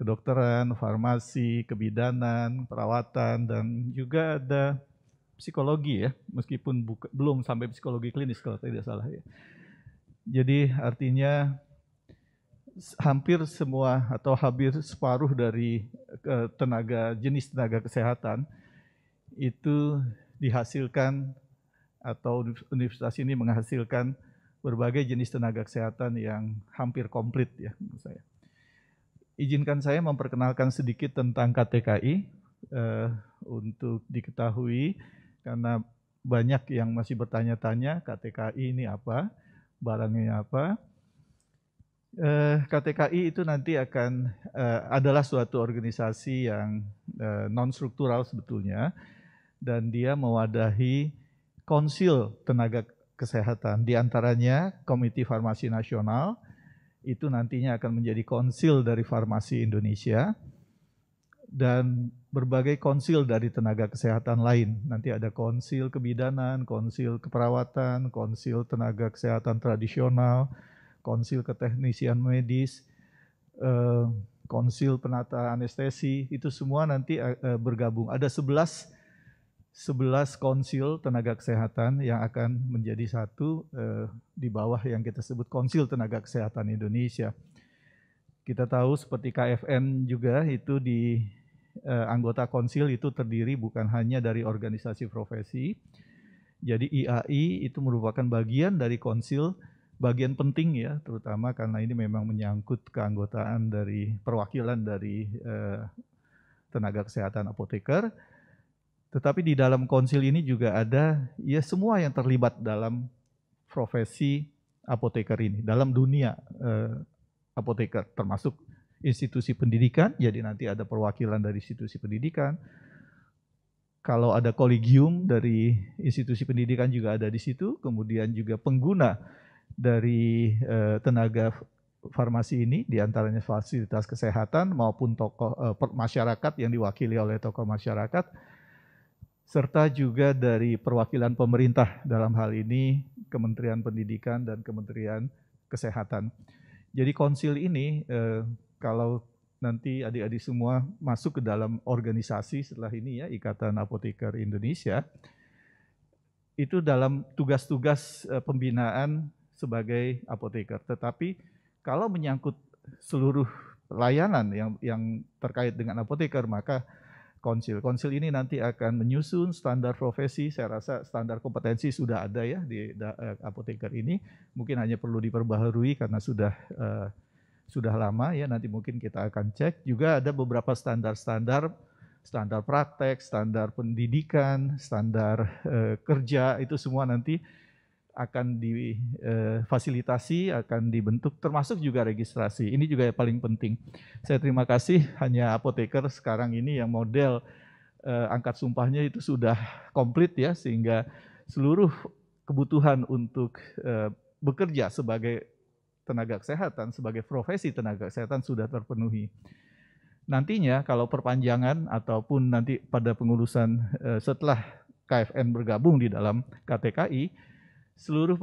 kedokteran, farmasi, kebidanan, perawatan, dan juga ada psikologi ya, meskipun buka, belum sampai psikologi klinis kalau tidak salah ya. Jadi artinya hampir semua atau hampir separuh dari tenaga jenis tenaga kesehatan itu dihasilkan atau universitas ini menghasilkan berbagai jenis tenaga kesehatan yang hampir komplit ya menurut saya. Izinkan saya memperkenalkan sedikit tentang KTKI eh, untuk diketahui karena banyak yang masih bertanya-tanya KTKI ini apa, barangnya apa. Eh, KTKI itu nanti akan eh, adalah suatu organisasi yang eh, non struktural sebetulnya dan dia mewadahi konsil tenaga kesehatan diantaranya Komite Farmasi Nasional, itu nantinya akan menjadi konsil dari farmasi Indonesia dan berbagai konsil dari tenaga kesehatan lain. Nanti ada konsil kebidanan, konsil keperawatan, konsil tenaga kesehatan tradisional, konsil keteknisian medis, eh, konsil penata anestesi, itu semua nanti eh, bergabung. Ada 11 11 konsil tenaga kesehatan yang akan menjadi satu eh, di bawah yang kita sebut konsil tenaga kesehatan Indonesia. Kita tahu seperti KFN juga itu di eh, anggota konsil itu terdiri bukan hanya dari organisasi profesi. Jadi IAI itu merupakan bagian dari konsil, bagian penting ya, terutama karena ini memang menyangkut keanggotaan dari perwakilan dari eh, tenaga kesehatan apoteker tetapi di dalam konsil ini juga ada ya semua yang terlibat dalam profesi apoteker ini, dalam dunia eh, apoteker termasuk institusi pendidikan, jadi nanti ada perwakilan dari institusi pendidikan. Kalau ada kolegium dari institusi pendidikan juga ada di situ, kemudian juga pengguna dari eh, tenaga farmasi ini, diantaranya fasilitas kesehatan maupun tokoh eh, masyarakat yang diwakili oleh tokoh masyarakat, serta juga dari perwakilan pemerintah dalam hal ini Kementerian Pendidikan dan Kementerian Kesehatan. Jadi konsil ini eh, kalau nanti adik-adik semua masuk ke dalam organisasi setelah ini ya Ikatan Apoteker Indonesia itu dalam tugas-tugas eh, pembinaan sebagai apoteker. Tetapi kalau menyangkut seluruh layanan yang yang terkait dengan apoteker maka konsil. Konsil ini nanti akan menyusun standar profesi, saya rasa standar kompetensi sudah ada ya di eh, apoteker ini. Mungkin hanya perlu diperbaharui karena sudah uh, sudah lama ya nanti mungkin kita akan cek. Juga ada beberapa standar-standar standar praktek, standar pendidikan, standar uh, kerja itu semua nanti akan difasilitasi, eh, akan dibentuk, termasuk juga registrasi. Ini juga yang paling penting. Saya terima kasih hanya apoteker sekarang ini yang model eh, angkat sumpahnya itu sudah komplit ya, sehingga seluruh kebutuhan untuk eh, bekerja sebagai tenaga kesehatan, sebagai profesi tenaga kesehatan sudah terpenuhi nantinya kalau perpanjangan ataupun nanti pada pengurusan eh, setelah KFN bergabung di dalam KTKI seluruh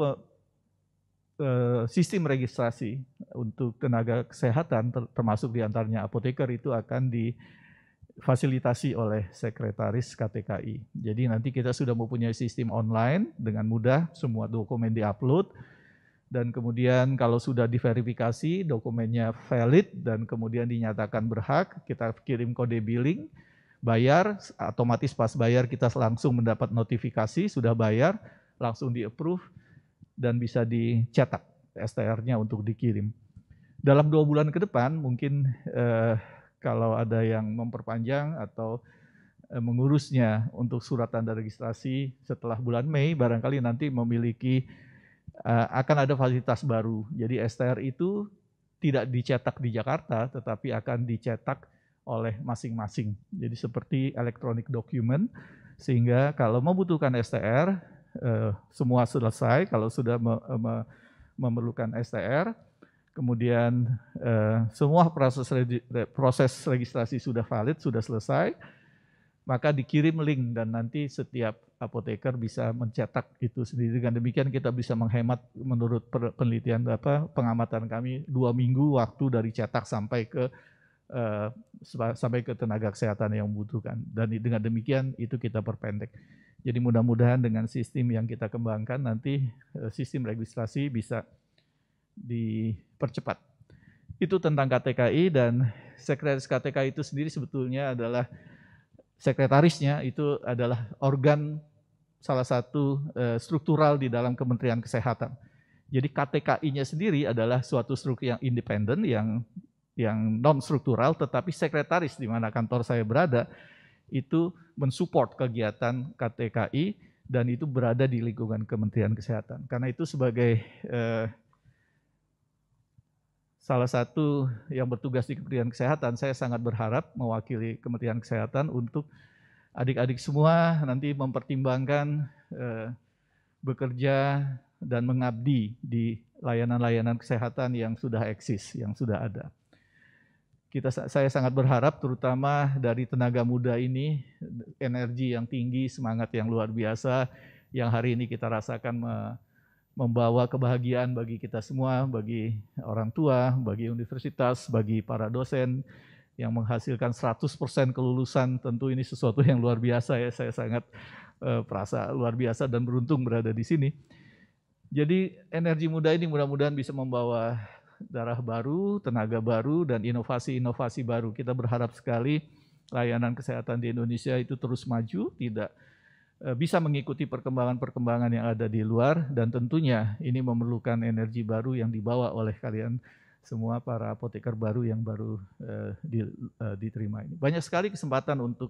sistem registrasi untuk tenaga kesehatan termasuk diantaranya apoteker itu akan difasilitasi oleh sekretaris KTKI. Jadi nanti kita sudah mempunyai sistem online dengan mudah semua dokumen diupload dan kemudian kalau sudah diverifikasi dokumennya valid dan kemudian dinyatakan berhak kita kirim kode billing bayar otomatis pas bayar kita langsung mendapat notifikasi sudah bayar langsung di approve dan bisa dicetak STR-nya untuk dikirim. Dalam dua bulan ke depan mungkin eh, kalau ada yang memperpanjang atau eh, mengurusnya untuk surat tanda registrasi setelah bulan Mei barangkali nanti memiliki eh, akan ada fasilitas baru. Jadi STR itu tidak dicetak di Jakarta tetapi akan dicetak oleh masing-masing. Jadi seperti elektronik document sehingga kalau membutuhkan STR Eh, semua selesai kalau sudah memerlukan STR. Kemudian eh, semua proses proses registrasi sudah valid, sudah selesai, maka dikirim link dan nanti setiap apoteker bisa mencetak itu sendiri. Dengan demikian kita bisa menghemat menurut penelitian apa pengamatan kami dua minggu waktu dari cetak sampai ke uh, sampai ke tenaga kesehatan yang membutuhkan. Dan dengan demikian itu kita perpendek. Jadi mudah-mudahan dengan sistem yang kita kembangkan nanti eh, sistem registrasi bisa dipercepat. Itu tentang KTKI dan sekretaris KTKI itu sendiri sebetulnya adalah sekretarisnya itu adalah organ salah satu eh, struktural di dalam Kementerian Kesehatan. Jadi KTKI-nya sendiri adalah suatu struktur yang independen yang yang non struktural tetapi sekretaris di mana kantor saya berada itu mensupport kegiatan KTKI dan itu berada di lingkungan Kementerian Kesehatan. Karena itu sebagai eh, salah satu yang bertugas di Kementerian Kesehatan, saya sangat berharap mewakili Kementerian Kesehatan untuk adik-adik semua nanti mempertimbangkan eh, bekerja dan mengabdi di layanan-layanan kesehatan yang sudah eksis, yang sudah ada kita saya sangat berharap terutama dari tenaga muda ini energi yang tinggi, semangat yang luar biasa yang hari ini kita rasakan membawa kebahagiaan bagi kita semua, bagi orang tua, bagi universitas, bagi para dosen yang menghasilkan 100% kelulusan. Tentu ini sesuatu yang luar biasa ya. Saya sangat uh, perasa luar biasa dan beruntung berada di sini. Jadi energi muda ini mudah-mudahan bisa membawa darah baru, tenaga baru, dan inovasi-inovasi baru. Kita berharap sekali layanan kesehatan di Indonesia itu terus maju, tidak eh, bisa mengikuti perkembangan-perkembangan yang ada di luar, dan tentunya ini memerlukan energi baru yang dibawa oleh kalian semua para apoteker baru yang baru eh, eh, diterima ini. Banyak sekali kesempatan untuk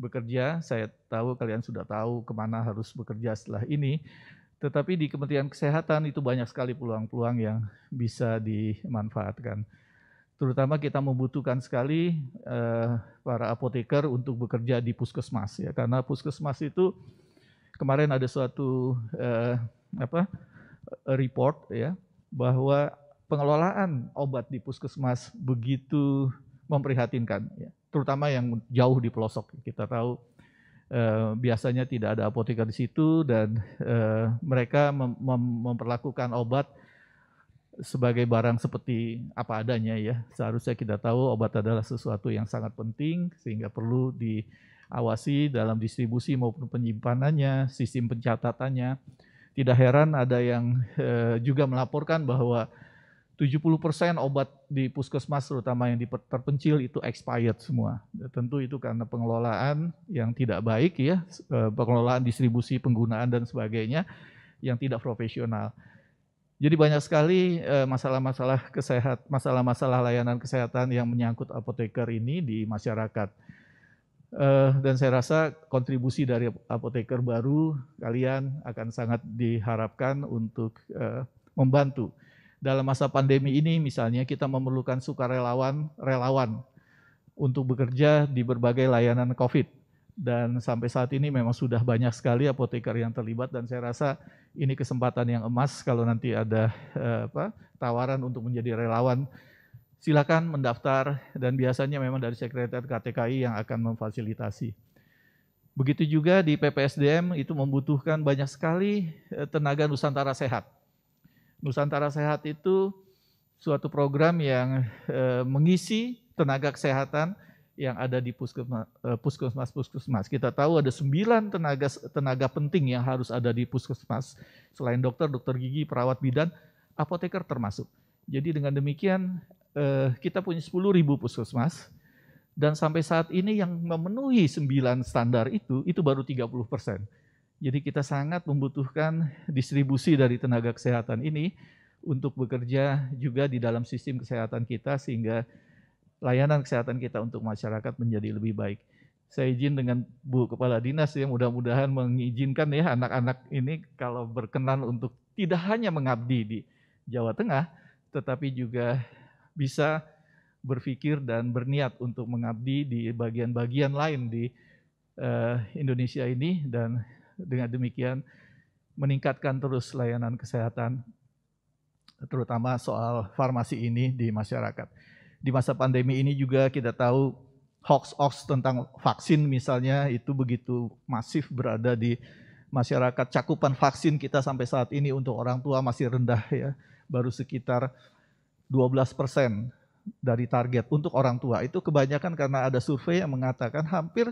bekerja. Saya tahu kalian sudah tahu kemana harus bekerja setelah ini. Tetapi di Kementerian Kesehatan itu banyak sekali peluang-peluang yang bisa dimanfaatkan. Terutama kita membutuhkan sekali eh, para apoteker untuk bekerja di puskesmas ya, karena puskesmas itu kemarin ada suatu eh, apa report ya bahwa pengelolaan obat di puskesmas begitu memprihatinkan, ya. terutama yang jauh di pelosok. Kita tahu Uh, biasanya tidak ada apoteker di situ dan uh, mereka mem mem memperlakukan obat sebagai barang seperti apa adanya ya. Seharusnya kita tahu obat adalah sesuatu yang sangat penting sehingga perlu diawasi dalam distribusi maupun penyimpanannya, sistem pencatatannya. Tidak heran ada yang uh, juga melaporkan bahwa 70% obat di puskesmas terutama yang terpencil itu expired semua. Ya, tentu itu karena pengelolaan yang tidak baik ya, e, pengelolaan distribusi, penggunaan dan sebagainya yang tidak profesional. Jadi banyak sekali e, masalah-masalah kesehatan, masalah-masalah layanan kesehatan yang menyangkut apoteker ini di masyarakat. E, dan saya rasa kontribusi dari apoteker baru kalian akan sangat diharapkan untuk membantu dalam masa pandemi ini misalnya kita memerlukan sukarelawan relawan untuk bekerja di berbagai layanan COVID. Dan sampai saat ini memang sudah banyak sekali apoteker yang terlibat dan saya rasa ini kesempatan yang emas kalau nanti ada eh, apa, tawaran untuk menjadi relawan. Silakan mendaftar dan biasanya memang dari sekretariat KTKI yang akan memfasilitasi. Begitu juga di PPSDM itu membutuhkan banyak sekali eh, tenaga Nusantara sehat Nusantara Sehat itu suatu program yang e, mengisi tenaga kesehatan yang ada di eh, puskesmas, puskesmas Kita tahu ada sembilan tenaga tenaga penting yang harus ada di puskesmas selain dokter, dokter gigi, perawat bidan, apoteker termasuk. Jadi dengan demikian eh, kita punya 10.000 puskesmas dan sampai saat ini yang memenuhi sembilan standar itu itu baru 30 persen. Jadi kita sangat membutuhkan distribusi dari tenaga kesehatan ini untuk bekerja juga di dalam sistem kesehatan kita sehingga layanan kesehatan kita untuk masyarakat menjadi lebih baik. Saya izin dengan Bu Kepala Dinas yang mudah-mudahan mengizinkan ya anak-anak ini kalau berkenan untuk tidak hanya mengabdi di Jawa Tengah tetapi juga bisa berpikir dan berniat untuk mengabdi di bagian-bagian lain di eh, Indonesia ini dan dengan demikian meningkatkan terus layanan kesehatan terutama soal farmasi ini di masyarakat. Di masa pandemi ini juga kita tahu hoax-hoax tentang vaksin misalnya itu begitu masif berada di masyarakat. Cakupan vaksin kita sampai saat ini untuk orang tua masih rendah ya, baru sekitar 12 persen dari target untuk orang tua. Itu kebanyakan karena ada survei yang mengatakan hampir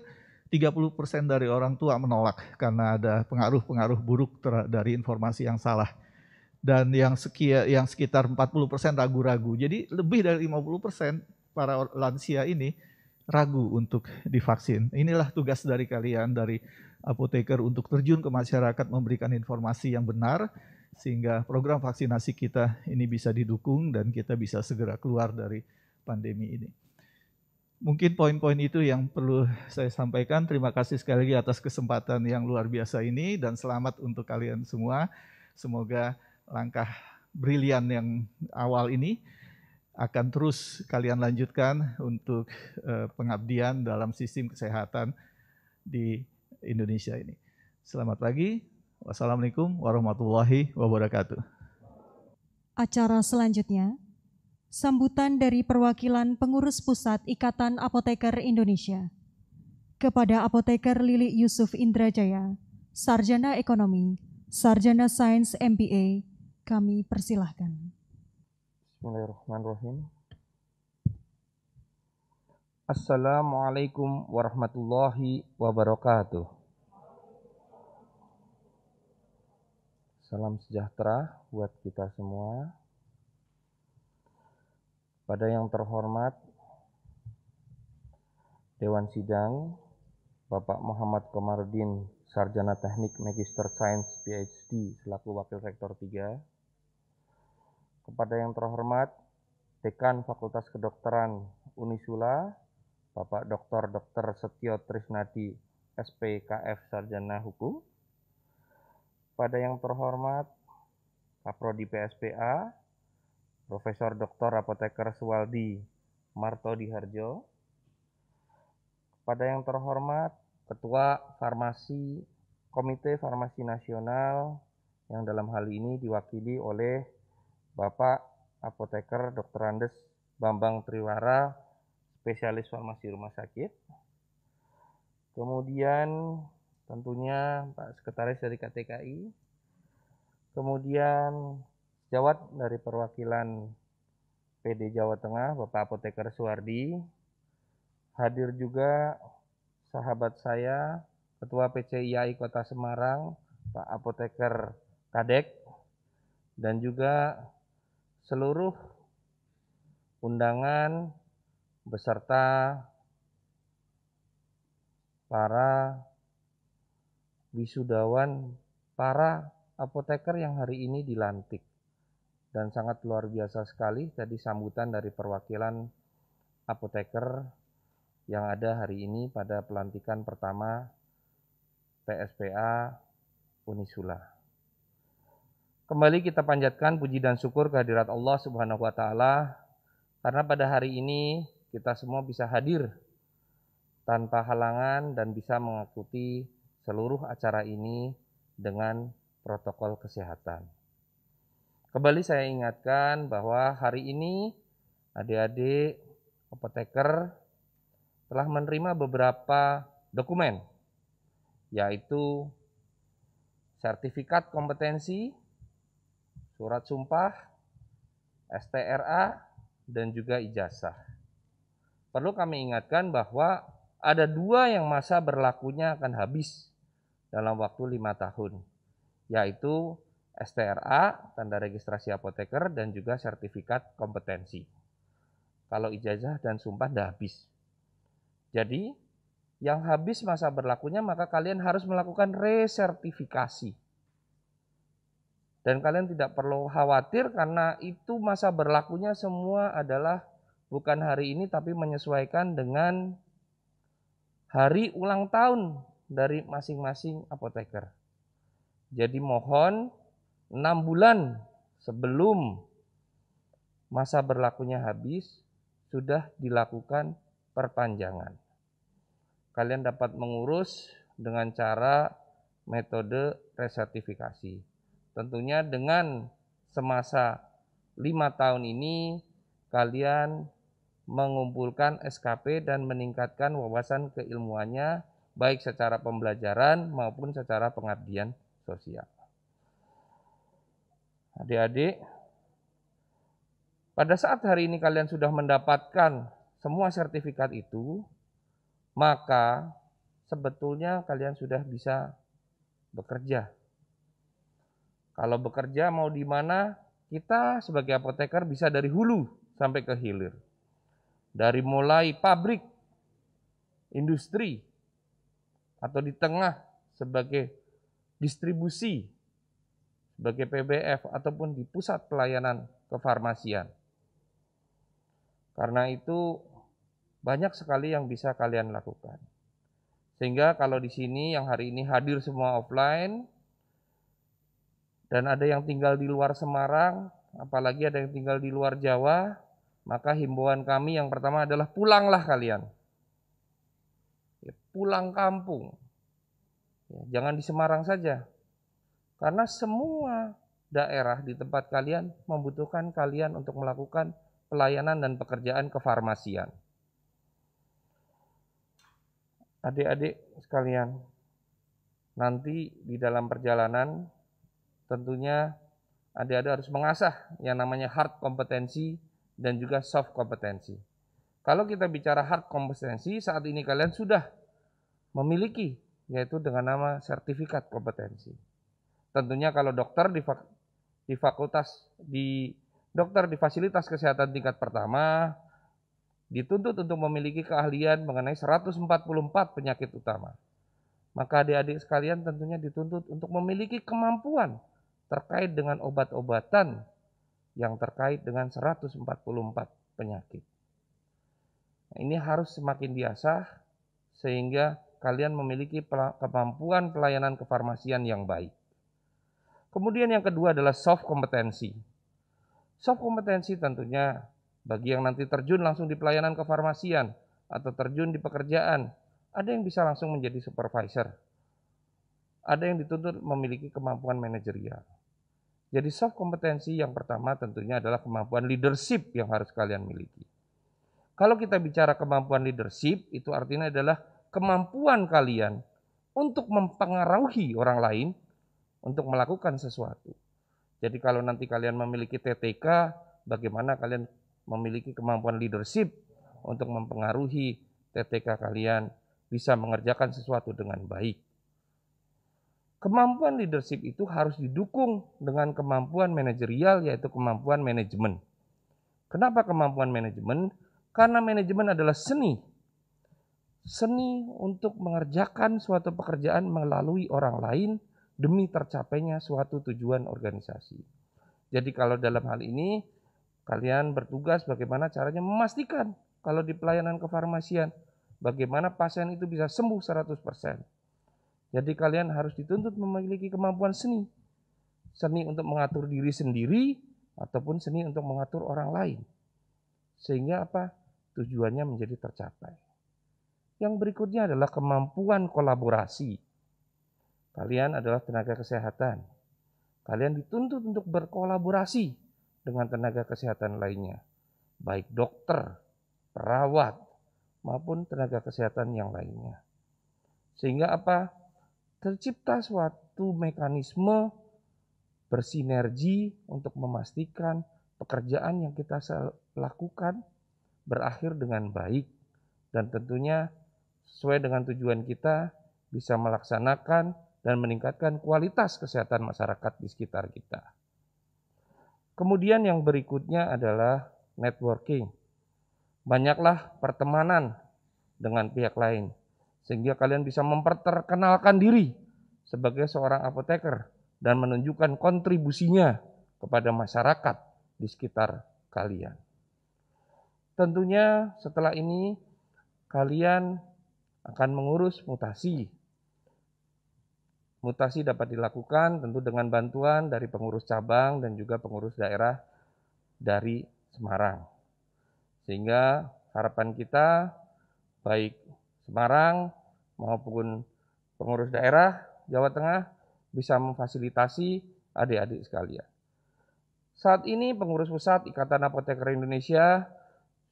30% dari orang tua menolak karena ada pengaruh-pengaruh buruk dari informasi yang salah. Dan yang sekian yang sekitar 40% ragu-ragu. Jadi lebih dari 50% para lansia ini ragu untuk divaksin. Inilah tugas dari kalian dari apoteker untuk terjun ke masyarakat memberikan informasi yang benar sehingga program vaksinasi kita ini bisa didukung dan kita bisa segera keluar dari pandemi ini. Mungkin poin-poin itu yang perlu saya sampaikan. Terima kasih sekali lagi atas kesempatan yang luar biasa ini dan selamat untuk kalian semua. Semoga langkah brilian yang awal ini akan terus kalian lanjutkan untuk eh, pengabdian dalam sistem kesehatan di Indonesia ini. Selamat pagi. Wassalamualaikum warahmatullahi wabarakatuh. Acara selanjutnya Sambutan dari perwakilan pengurus pusat Ikatan Apoteker Indonesia. Kepada apoteker Lili Yusuf Indrajaya, Sarjana Ekonomi, Sarjana Sains MBA, kami persilahkan. Bismillahirrahmanirrahim. Assalamualaikum warahmatullahi wabarakatuh. Salam sejahtera buat kita semua. Pada yang terhormat Dewan Sidang Bapak Muhammad Komarudin Sarjana Teknik Magister Sains PhD selaku Wakil Rektor 3 kepada yang terhormat Dekan Fakultas Kedokteran Unisula, Bapak Dr. Dr. Setio Trisnadi, SPKF Sarjana Hukum. kepada yang terhormat Kaprodi PSPA, Profesor Dr. Apoteker Suwaldi Marto Diharjo, kepada yang terhormat Ketua Farmasi Komite Farmasi Nasional yang dalam hal ini diwakili oleh Bapak Apoteker Dr. Andes Bambang Triwara, spesialis farmasi rumah sakit. Kemudian tentunya Pak Sekretaris dari KTKI. Kemudian Jawat dari perwakilan PD Jawa Tengah, Bapak Apoteker Suwardi. Hadir juga sahabat saya, Ketua PCIAI Kota Semarang, Pak Apoteker Kadek, dan juga seluruh undangan beserta para wisudawan, para apoteker yang hari ini dilantik dan sangat luar biasa sekali tadi sambutan dari perwakilan apoteker yang ada hari ini pada pelantikan pertama PSPA Unisula. Kembali kita panjatkan puji dan syukur kehadirat Allah Subhanahu wa taala karena pada hari ini kita semua bisa hadir tanpa halangan dan bisa mengikuti seluruh acara ini dengan protokol kesehatan. Kembali saya ingatkan bahwa hari ini adik-adik apoteker telah menerima beberapa dokumen, yaitu sertifikat kompetensi, surat sumpah, STRA, dan juga ijazah. Perlu kami ingatkan bahwa ada dua yang masa berlakunya akan habis dalam waktu lima tahun, yaitu STRA, tanda registrasi apoteker, dan juga sertifikat kompetensi. Kalau ijazah dan sumpah dah habis. Jadi, yang habis masa berlakunya maka kalian harus melakukan resertifikasi. Dan kalian tidak perlu khawatir karena itu masa berlakunya semua adalah bukan hari ini tapi menyesuaikan dengan hari ulang tahun dari masing-masing apoteker. Jadi mohon enam bulan sebelum masa berlakunya habis sudah dilakukan perpanjangan. Kalian dapat mengurus dengan cara metode resertifikasi. Tentunya dengan semasa lima tahun ini kalian mengumpulkan SKP dan meningkatkan wawasan keilmuannya baik secara pembelajaran maupun secara pengabdian sosial adik-adik, pada saat hari ini kalian sudah mendapatkan semua sertifikat itu, maka sebetulnya kalian sudah bisa bekerja. Kalau bekerja mau di mana, kita sebagai apoteker bisa dari hulu sampai ke hilir. Dari mulai pabrik, industri, atau di tengah sebagai distribusi sebagai PBF ataupun di pusat pelayanan kefarmasian. Karena itu banyak sekali yang bisa kalian lakukan. Sehingga kalau di sini yang hari ini hadir semua offline dan ada yang tinggal di luar Semarang, apalagi ada yang tinggal di luar Jawa, maka himbauan kami yang pertama adalah pulanglah kalian. Ya, pulang kampung. Ya, jangan di Semarang saja, karena semua daerah di tempat kalian membutuhkan kalian untuk melakukan pelayanan dan pekerjaan kefarmasian. Adik-adik sekalian, nanti di dalam perjalanan tentunya adik-adik harus mengasah yang namanya hard kompetensi dan juga soft kompetensi. Kalau kita bicara hard kompetensi, saat ini kalian sudah memiliki, yaitu dengan nama sertifikat kompetensi. Tentunya kalau dokter di, fak di fakultas di dokter di fasilitas kesehatan tingkat pertama dituntut untuk memiliki keahlian mengenai 144 penyakit utama. Maka adik-adik sekalian tentunya dituntut untuk memiliki kemampuan terkait dengan obat-obatan yang terkait dengan 144 penyakit. Nah, ini harus semakin diasah sehingga kalian memiliki kemampuan pelayanan kefarmasian yang baik. Kemudian yang kedua adalah soft kompetensi. Soft kompetensi tentunya bagi yang nanti terjun langsung di pelayanan kefarmasian atau terjun di pekerjaan, ada yang bisa langsung menjadi supervisor. Ada yang dituntut memiliki kemampuan manajerial. Jadi soft kompetensi yang pertama tentunya adalah kemampuan leadership yang harus kalian miliki. Kalau kita bicara kemampuan leadership, itu artinya adalah kemampuan kalian untuk mempengaruhi orang lain untuk melakukan sesuatu. Jadi kalau nanti kalian memiliki TTK, bagaimana kalian memiliki kemampuan leadership untuk mempengaruhi TTK kalian bisa mengerjakan sesuatu dengan baik. Kemampuan leadership itu harus didukung dengan kemampuan manajerial yaitu kemampuan manajemen. Kenapa kemampuan manajemen? Karena manajemen adalah seni. Seni untuk mengerjakan suatu pekerjaan melalui orang lain demi tercapainya suatu tujuan organisasi. Jadi kalau dalam hal ini kalian bertugas bagaimana caranya memastikan kalau di pelayanan kefarmasian bagaimana pasien itu bisa sembuh 100%. Jadi kalian harus dituntut memiliki kemampuan seni. Seni untuk mengatur diri sendiri ataupun seni untuk mengatur orang lain. Sehingga apa? Tujuannya menjadi tercapai. Yang berikutnya adalah kemampuan kolaborasi Kalian adalah tenaga kesehatan. Kalian dituntut untuk berkolaborasi dengan tenaga kesehatan lainnya, baik dokter, perawat, maupun tenaga kesehatan yang lainnya. Sehingga apa? Tercipta suatu mekanisme bersinergi untuk memastikan pekerjaan yang kita lakukan berakhir dengan baik dan tentunya sesuai dengan tujuan kita bisa melaksanakan dan meningkatkan kualitas kesehatan masyarakat di sekitar kita. Kemudian yang berikutnya adalah networking. Banyaklah pertemanan dengan pihak lain sehingga kalian bisa memperkenalkan diri sebagai seorang apoteker dan menunjukkan kontribusinya kepada masyarakat di sekitar kalian. Tentunya setelah ini kalian akan mengurus mutasi Mutasi dapat dilakukan tentu dengan bantuan dari pengurus cabang dan juga pengurus daerah dari Semarang. Sehingga harapan kita baik Semarang maupun pengurus daerah Jawa Tengah bisa memfasilitasi adik-adik sekalian. Saat ini pengurus pusat Ikatan Apoteker Indonesia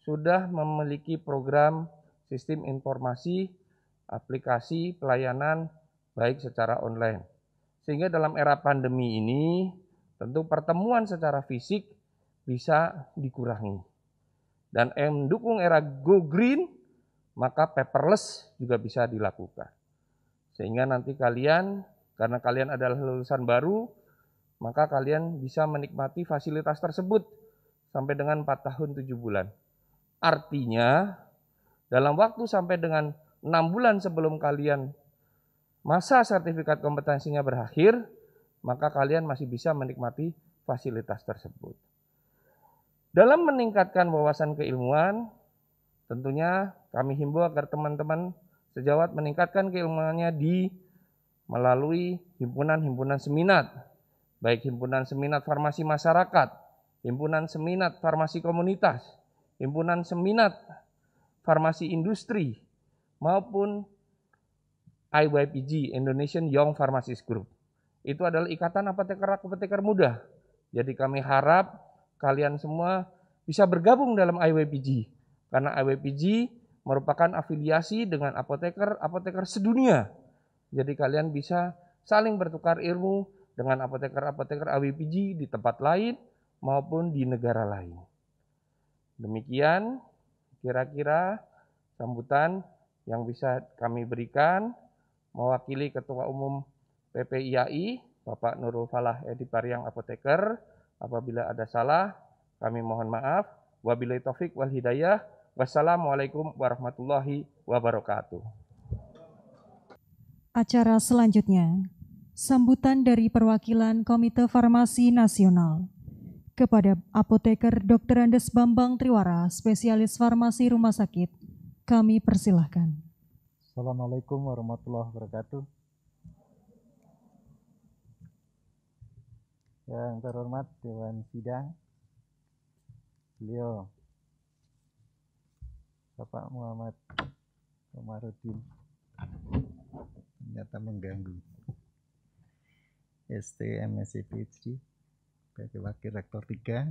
sudah memiliki program sistem informasi aplikasi pelayanan baik secara online. Sehingga dalam era pandemi ini, tentu pertemuan secara fisik bisa dikurangi. Dan M dukung era Go Green, maka paperless juga bisa dilakukan. Sehingga nanti kalian, karena kalian adalah lulusan baru, maka kalian bisa menikmati fasilitas tersebut sampai dengan 4 tahun 7 bulan. Artinya, dalam waktu sampai dengan 6 bulan sebelum kalian masa sertifikat kompetensinya berakhir, maka kalian masih bisa menikmati fasilitas tersebut. Dalam meningkatkan wawasan keilmuan, tentunya kami himbau agar teman-teman sejawat meningkatkan keilmuannya di melalui himpunan-himpunan seminat, baik himpunan seminat farmasi masyarakat, himpunan seminat farmasi komunitas, himpunan seminat farmasi industri, maupun IYPG, Indonesian Young Pharmacist Group. Itu adalah ikatan apoteker-apoteker muda. Jadi kami harap kalian semua bisa bergabung dalam IYPG. Karena IYPG merupakan afiliasi dengan apoteker-apoteker sedunia. Jadi kalian bisa saling bertukar ilmu dengan apoteker-apoteker IYPG di tempat lain maupun di negara lain. Demikian kira-kira sambutan yang bisa kami berikan mewakili Ketua Umum PPIAI, Bapak Nurul Falah Edi Pariang Apoteker. Apabila ada salah, kami mohon maaf. Wabillahi taufik wal hidayah. Wassalamualaikum warahmatullahi wabarakatuh. Acara selanjutnya, sambutan dari perwakilan Komite Farmasi Nasional kepada apoteker Dr. Andes Bambang Triwara, spesialis farmasi rumah sakit. Kami persilahkan. Assalamualaikum warahmatullahi wabarakatuh. Ya, yang terhormat Dewan Sidang, beliau Bapak Muhammad Komarudin ternyata mengganggu STM PhD sebagai Wakil Rektor 3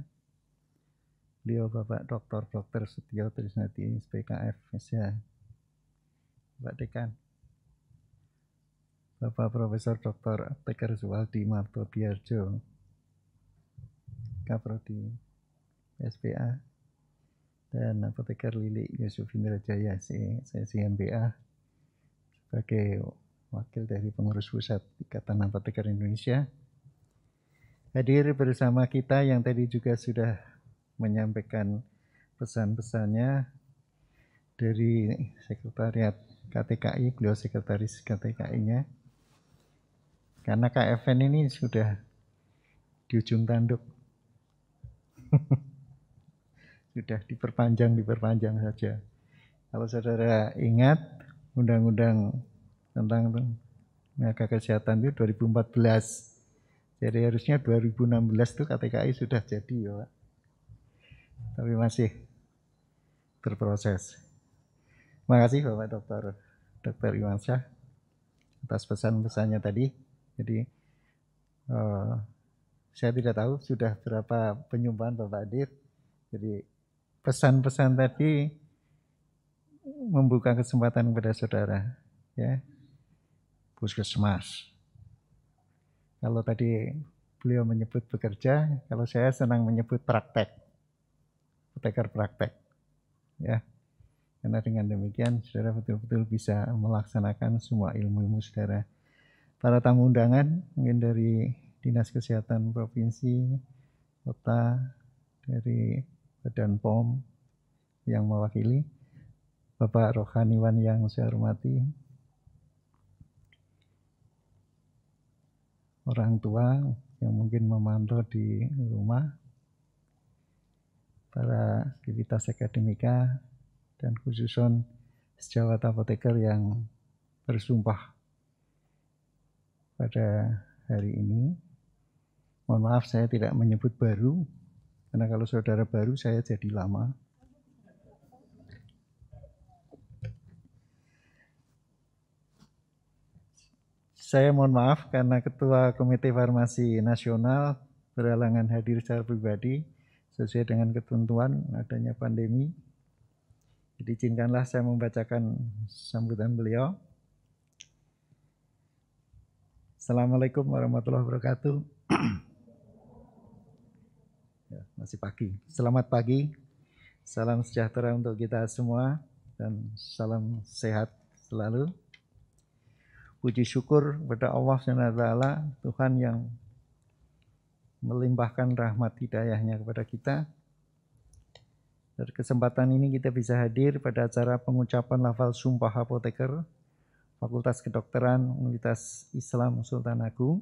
beliau Bapak Dr. Dr. Setio Trisnati SPKF SH Pak Dekan. Bapak Profesor Dr. Teker Suwaldi Marto Biarjo, Kaprodi SPA, dan Apoteker Lili Yusuf Indra Jaya, sesi e MBA, sebagai wakil dari pengurus pusat Ikatan Apoteker Indonesia. Hadir bersama kita yang tadi juga sudah menyampaikan pesan-pesannya dari Sekretariat KTKI, beliau sekretaris KTKI-nya. Karena KFN ini sudah di ujung tanduk. [LAUGHS] sudah diperpanjang, diperpanjang saja. Kalau saudara ingat, undang-undang tentang tenaga kesehatan itu 2014. Jadi harusnya 2016 itu KTKI sudah jadi ya Pak. Tapi masih berproses. Terima kasih Bapak Dr. Dr. Iwansyah atas pesan-pesannya tadi. Jadi uh, saya tidak tahu sudah berapa penyumbang Bapak Adir. Jadi pesan-pesan tadi membuka kesempatan kepada saudara ya puskesmas kalau tadi beliau menyebut bekerja kalau saya senang menyebut praktek apoteker praktek ya karena dengan demikian saudara betul-betul bisa melaksanakan semua ilmu-ilmu saudara. Para tamu undangan mungkin dari Dinas Kesehatan Provinsi, Kota, dari Badan POM yang mewakili, Bapak Rohaniwan yang saya hormati, orang tua yang mungkin memantau di rumah, para aktivitas akademika, dan khususon sejawat apoteker yang bersumpah pada hari ini. Mohon maaf saya tidak menyebut baru, karena kalau saudara baru saya jadi lama. Saya mohon maaf karena Ketua Komite Farmasi Nasional berhalangan hadir secara pribadi sesuai dengan ketentuan adanya pandemi. Diizinkanlah saya membacakan sambutan beliau. Assalamualaikum warahmatullahi wabarakatuh. [CLEARS THROAT] Ya, masih pagi. Selamat pagi. Salam sejahtera untuk kita semua dan salam sehat selalu. Puji syukur kepada Allah SWT, Tuhan yang melimpahkan rahmat hidayahnya kepada kita dari kesempatan ini kita bisa hadir pada acara pengucapan lafal sumpah apoteker Fakultas Kedokteran Universitas Islam Sultan Agung.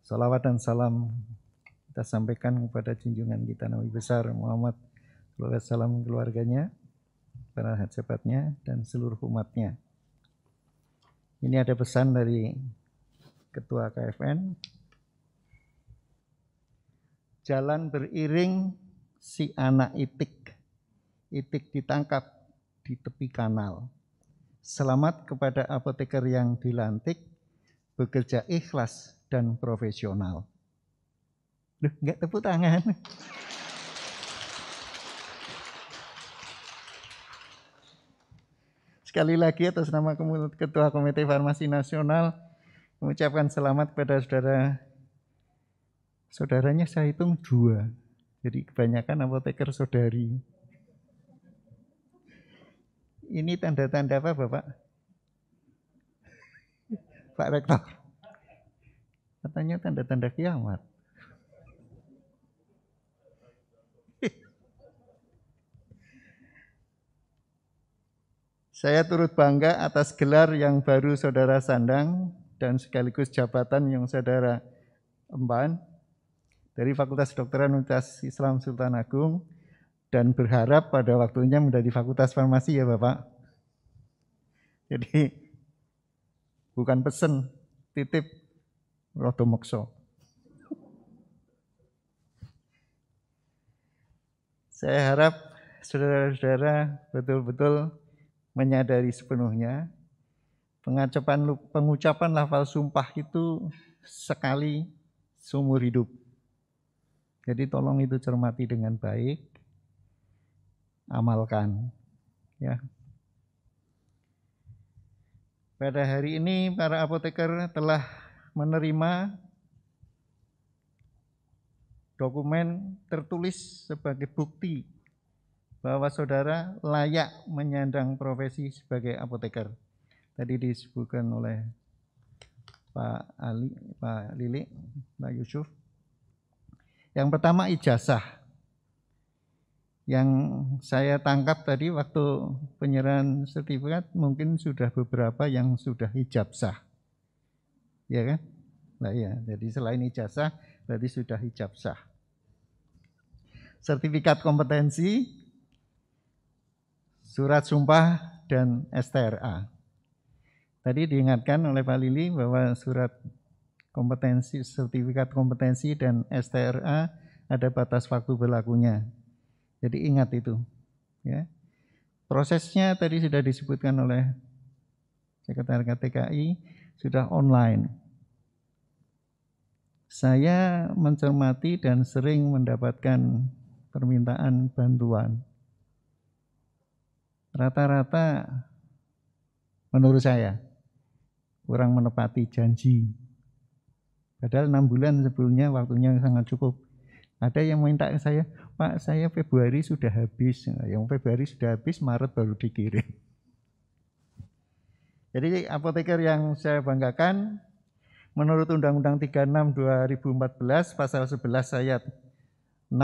Salawat dan salam kita sampaikan kepada junjungan kita Nabi besar Muhammad Salam keluarganya, para sahabatnya dan seluruh umatnya. Ini ada pesan dari Ketua KFN. Jalan beriring si anak itik. Itik ditangkap di tepi kanal. Selamat kepada apoteker yang dilantik, bekerja ikhlas dan profesional. Duh, nggak tepuk tangan. Sekali lagi atas nama Ketua Komite Farmasi Nasional mengucapkan selamat kepada saudara saudaranya saya hitung dua jadi kebanyakan apoteker saudari. Ini tanda-tanda apa Bapak? [LAUGHS] Pak Rektor. Katanya tanda-tanda kiamat. Saya turut bangga atas gelar yang baru saudara sandang dan sekaligus jabatan yang saudara emban dari Fakultas Kedokteran Universitas Islam Sultan Agung dan berharap pada waktunya menjadi Fakultas Farmasi ya Bapak. Jadi bukan pesen, titip Roto mokso. Saya harap saudara-saudara betul-betul menyadari sepenuhnya pengucapan pengucapan lafal sumpah itu sekali seumur hidup. Jadi tolong itu cermati dengan baik, amalkan. Ya. Pada hari ini para apoteker telah menerima dokumen tertulis sebagai bukti bahwa saudara layak menyandang profesi sebagai apoteker. Tadi disebutkan oleh Pak Ali, Pak Lili, Pak Yusuf. Yang pertama ijazah. Yang saya tangkap tadi waktu penyerahan sertifikat mungkin sudah beberapa yang sudah hijab sah. Ya kan? Nah ya, jadi selain ijazah berarti sudah hijab sah. Sertifikat kompetensi, surat sumpah dan STRA. Tadi diingatkan oleh Pak Lili bahwa surat kompetensi sertifikat kompetensi dan STRA ada batas waktu berlakunya. Jadi ingat itu, ya. Prosesnya tadi sudah disebutkan oleh Sekretariat TKI sudah online. Saya mencermati dan sering mendapatkan permintaan bantuan. Rata-rata menurut saya kurang menepati janji Padahal enam bulan sebelumnya waktunya sangat cukup. Ada yang minta ke saya, Pak saya Februari sudah habis. Yang Februari sudah habis, Maret baru dikirim. Jadi apoteker yang saya banggakan, menurut Undang-Undang 36 2014 pasal 11 ayat 6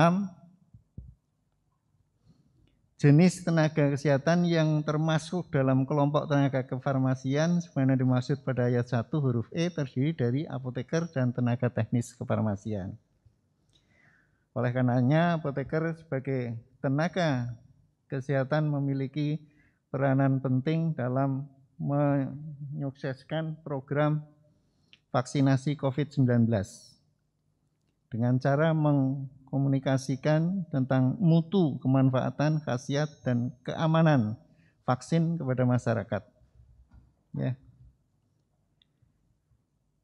jenis tenaga kesehatan yang termasuk dalam kelompok tenaga kefarmasian sebagaimana dimaksud pada ayat 1 huruf E terdiri dari apoteker dan tenaga teknis kefarmasian. Oleh karenanya apoteker sebagai tenaga kesehatan memiliki peranan penting dalam menyukseskan program vaksinasi COVID-19 dengan cara meng mengkomunikasikan tentang mutu kemanfaatan, khasiat, dan keamanan vaksin kepada masyarakat. Ya.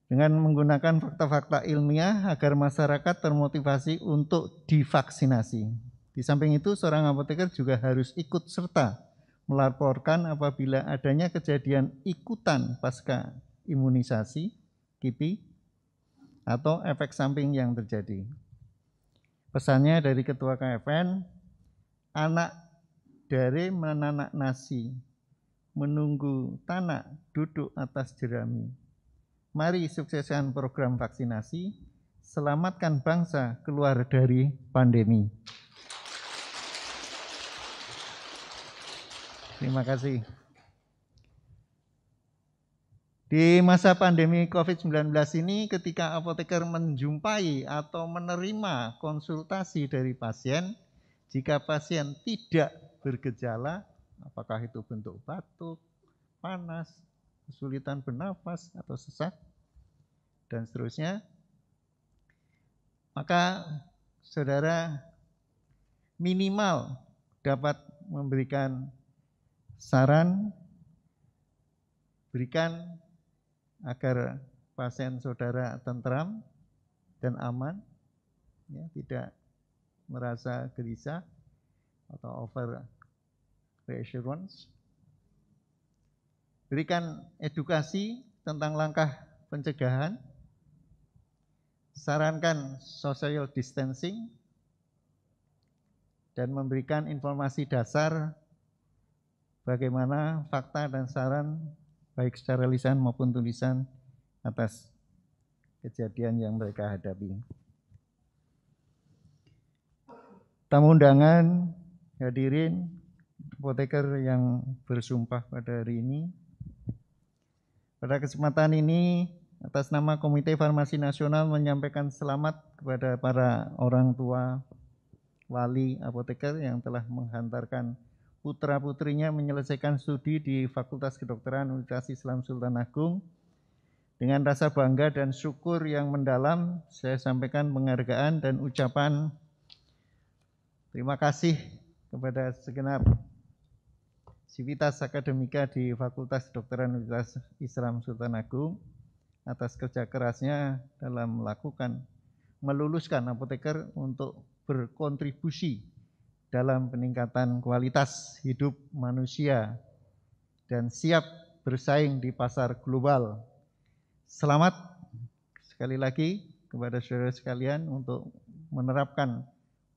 Dengan menggunakan fakta-fakta ilmiah agar masyarakat termotivasi untuk divaksinasi. Di samping itu, seorang apoteker juga harus ikut serta melaporkan apabila adanya kejadian ikutan pasca imunisasi, KIPI, atau efek samping yang terjadi. Pesannya dari Ketua KFN, anak dari menanak nasi, menunggu tanah duduk atas jerami. Mari sukseskan program vaksinasi, selamatkan bangsa keluar dari pandemi. Terima kasih. Di masa pandemi COVID-19 ini ketika apoteker menjumpai atau menerima konsultasi dari pasien, jika pasien tidak bergejala, apakah itu bentuk batuk, panas, kesulitan bernafas atau sesak, dan seterusnya, maka saudara minimal dapat memberikan saran, berikan agar pasien saudara tentram dan aman, ya, tidak merasa gelisah atau over reassurance. Berikan edukasi tentang langkah pencegahan. Sarankan social distancing dan memberikan informasi dasar bagaimana fakta dan saran baik secara lisan maupun tulisan atas kejadian yang mereka hadapi. Tamu undangan, hadirin, apoteker yang bersumpah pada hari ini. Pada kesempatan ini, atas nama Komite Farmasi Nasional menyampaikan selamat kepada para orang tua, wali, apoteker yang telah menghantarkan putra-putrinya menyelesaikan studi di Fakultas Kedokteran Universitas Islam Sultan Agung. Dengan rasa bangga dan syukur yang mendalam, saya sampaikan penghargaan dan ucapan terima kasih kepada segenap civitas Akademika di Fakultas Kedokteran Universitas Islam Sultan Agung atas kerja kerasnya dalam melakukan meluluskan apoteker untuk berkontribusi dalam peningkatan kualitas hidup manusia dan siap bersaing di pasar global. Selamat sekali lagi kepada saudara sekalian untuk menerapkan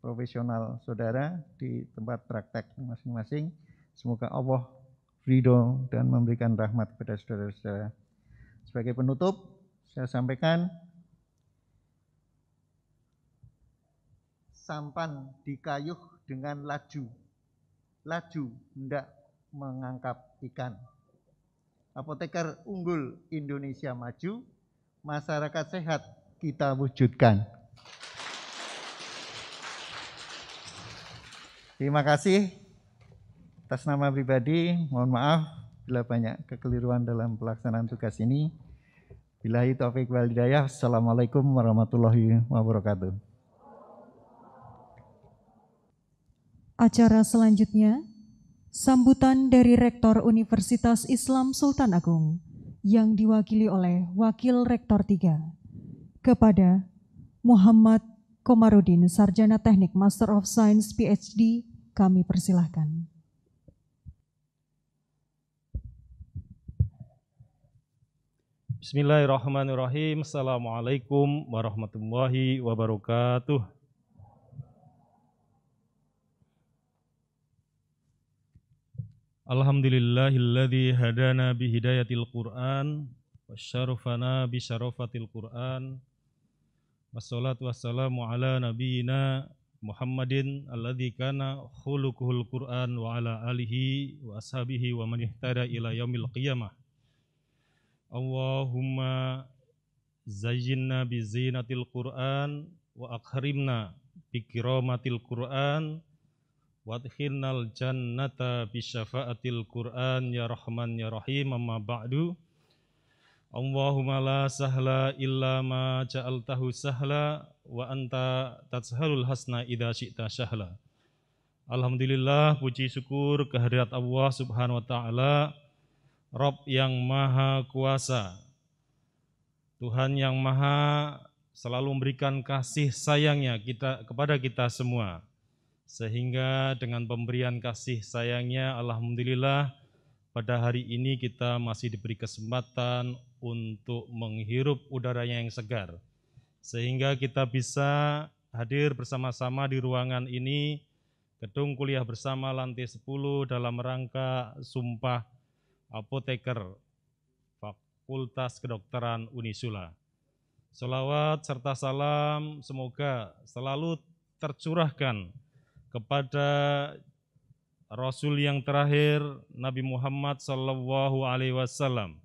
profesional saudara di tempat praktek masing-masing. Semoga Allah ridho dan memberikan rahmat kepada saudara-saudara. Sebagai penutup, saya sampaikan sampan di kayuh dengan laju. Laju hendak mengangkap ikan. Apoteker unggul Indonesia maju, masyarakat sehat kita wujudkan. Terima kasih atas nama pribadi. Mohon maaf bila banyak kekeliruan dalam pelaksanaan tugas ini. itu taufik wal Assalamualaikum warahmatullahi wabarakatuh. Acara selanjutnya, sambutan dari Rektor Universitas Islam Sultan Agung yang diwakili oleh Wakil Rektor 3 kepada Muhammad Komarudin, Sarjana Teknik Master of Science PhD, kami persilahkan. Bismillahirrahmanirrahim. Assalamualaikum warahmatullahi wabarakatuh. Alhamdulillahilladzi hadana bihidayatil Qur'an wasyarafana bisyarafatil Qur'an wassalatu wassalamu ala nabiyyina Muhammadin alladzi kana khuluquhul Qur'an wa ala alihi wa ashabihi wa man ihtada ila yaumil qiyamah Allahumma zayyinna bi zinatil Qur'an wa akhrimna bi kiramatil Qur'an Wadkhilnal jannata bisyafaatil Qur'an ya Rahman ya Rahim amma ba'du Allahumma la sahla illa ma ja'altahu sahla wa anta tashalul hasna idha syi'ta sahla Alhamdulillah puji syukur kehadirat Allah subhanahu wa ta'ala Rob yang maha kuasa Tuhan yang maha selalu memberikan kasih sayangnya kita kepada kita semua sehingga dengan pemberian kasih sayangnya, Alhamdulillah, pada hari ini kita masih diberi kesempatan untuk menghirup udaranya yang segar. Sehingga kita bisa hadir bersama-sama di ruangan ini, gedung kuliah bersama lantai 10 dalam rangka Sumpah Apoteker Fakultas Kedokteran Unisula. Salawat serta salam semoga selalu tercurahkan kepada Rasul yang terakhir Nabi Muhammad Sallallahu Alaihi Wasallam.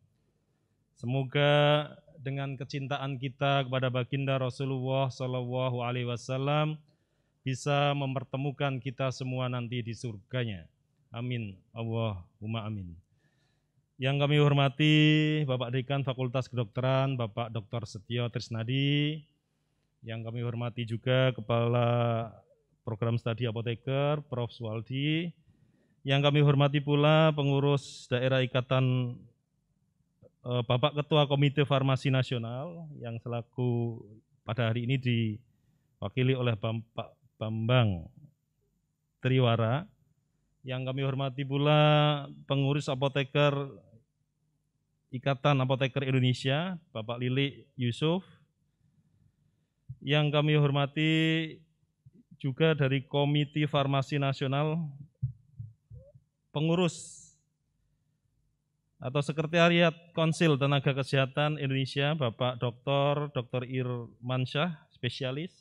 Semoga dengan kecintaan kita kepada baginda Rasulullah Sallallahu Alaihi Wasallam bisa mempertemukan kita semua nanti di surganya. Amin. Allahumma amin. Yang kami hormati Bapak Dekan Fakultas Kedokteran, Bapak Dr. Setio Trisnadi, yang kami hormati juga Kepala program studi apoteker, Prof. Waldi, yang kami hormati pula pengurus daerah ikatan eh, Bapak Ketua Komite Farmasi Nasional yang selaku pada hari ini diwakili oleh Pak Bambang Triwara, yang kami hormati pula pengurus apoteker Ikatan Apoteker Indonesia, Bapak Lili Yusuf, yang kami hormati juga dari Komite Farmasi Nasional pengurus atau Sekretariat Konsil Tenaga Kesehatan Indonesia Bapak Dr. Dr. Irman Syah, spesialis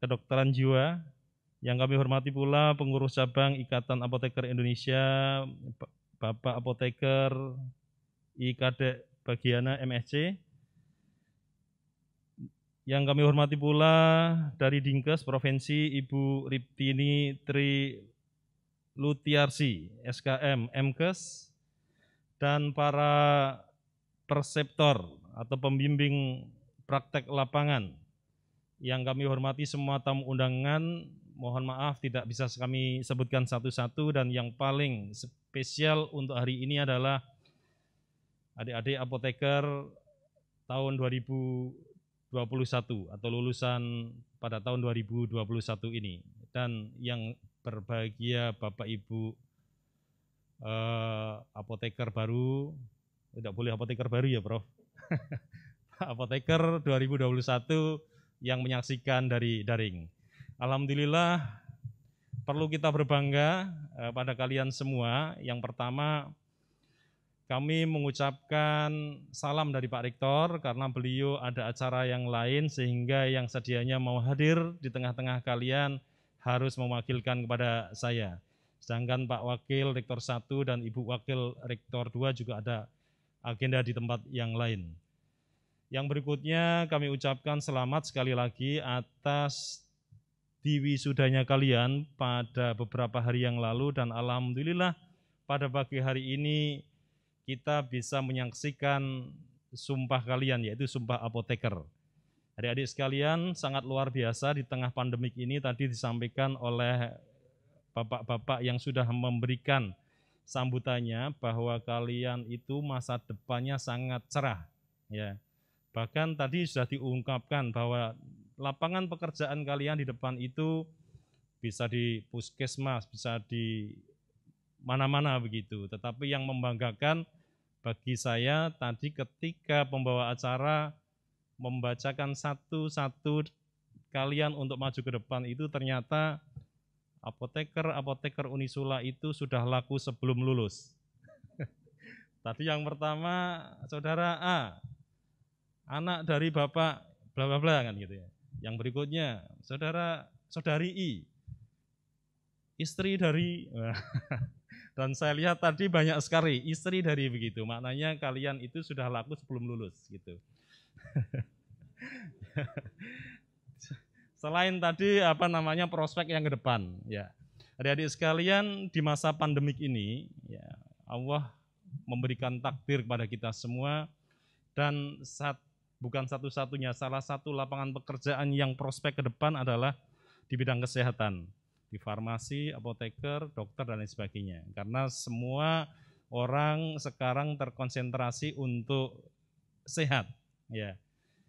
kedokteran jiwa yang kami hormati pula pengurus cabang Ikatan Apoteker Indonesia Bapak Apoteker IKD Bagiana MSC yang kami hormati pula dari Dinkes Provinsi Ibu Riptini Tri Lutiarsi, SKM, MKes, dan para perseptor atau pembimbing praktek lapangan. Yang kami hormati semua tamu undangan, mohon maaf tidak bisa kami sebutkan satu-satu dan yang paling spesial untuk hari ini adalah adik-adik apoteker tahun 2000 atau lulusan pada tahun 2021 ini dan yang berbahagia Bapak Ibu eh, apoteker baru tidak boleh apoteker baru ya Prof [LAUGHS] apoteker 2021 yang menyaksikan dari daring Alhamdulillah perlu kita berbangga eh, pada kalian semua yang pertama kami mengucapkan salam dari Pak Rektor karena beliau ada acara yang lain sehingga yang sedianya mau hadir di tengah-tengah kalian harus mewakilkan kepada saya. Sedangkan Pak Wakil Rektor 1 dan Ibu Wakil Rektor 2 juga ada agenda di tempat yang lain. Yang berikutnya kami ucapkan selamat sekali lagi atas diwisudanya kalian pada beberapa hari yang lalu dan alhamdulillah pada pagi hari ini kita bisa menyaksikan sumpah kalian, yaitu sumpah apoteker. Adik-adik sekalian, sangat luar biasa di tengah pandemik ini tadi disampaikan oleh bapak-bapak yang sudah memberikan sambutannya bahwa kalian itu masa depannya sangat cerah. Ya. Bahkan tadi sudah diungkapkan bahwa lapangan pekerjaan kalian di depan itu bisa di puskesmas, bisa di mana-mana begitu. Tetapi yang membanggakan bagi saya tadi ketika pembawa acara membacakan satu-satu kalian untuk maju ke depan itu ternyata apoteker-apoteker Unisula itu sudah laku sebelum lulus. [LAUGHS] Tadi yang pertama saudara A, anak dari bapak bla bla bla kan gitu ya. Yang berikutnya saudara saudari I, istri dari [LAUGHS] Dan saya lihat tadi banyak sekali istri dari begitu. Maknanya kalian itu sudah laku sebelum lulus gitu. [LAUGHS] Selain tadi apa namanya prospek yang ke depan ya. Adik-adik sekalian di masa pandemik ini ya Allah memberikan takdir kepada kita semua dan saat bukan satu-satunya salah satu lapangan pekerjaan yang prospek ke depan adalah di bidang kesehatan di farmasi, apoteker, dokter dan lain sebagainya. Karena semua orang sekarang terkonsentrasi untuk sehat, ya.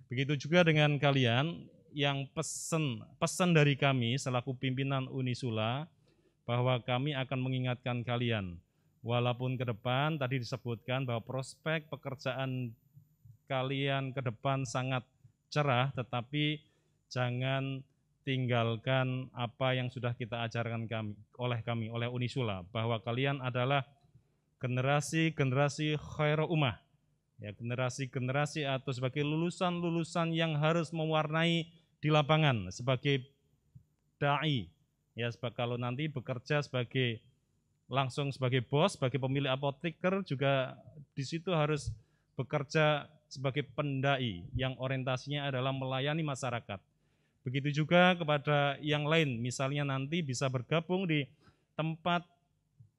Begitu juga dengan kalian yang pesen pesan dari kami selaku pimpinan Unisula bahwa kami akan mengingatkan kalian walaupun ke depan tadi disebutkan bahwa prospek pekerjaan kalian ke depan sangat cerah tetapi jangan tinggalkan apa yang sudah kita ajarkan kami oleh kami oleh Unisula bahwa kalian adalah generasi-generasi khairu umah ya generasi-generasi atau sebagai lulusan-lulusan yang harus mewarnai di lapangan sebagai dai ya sebab kalau nanti bekerja sebagai langsung sebagai bos sebagai pemilik apoteker juga di situ harus bekerja sebagai pendai yang orientasinya adalah melayani masyarakat Begitu juga kepada yang lain, misalnya nanti bisa bergabung di tempat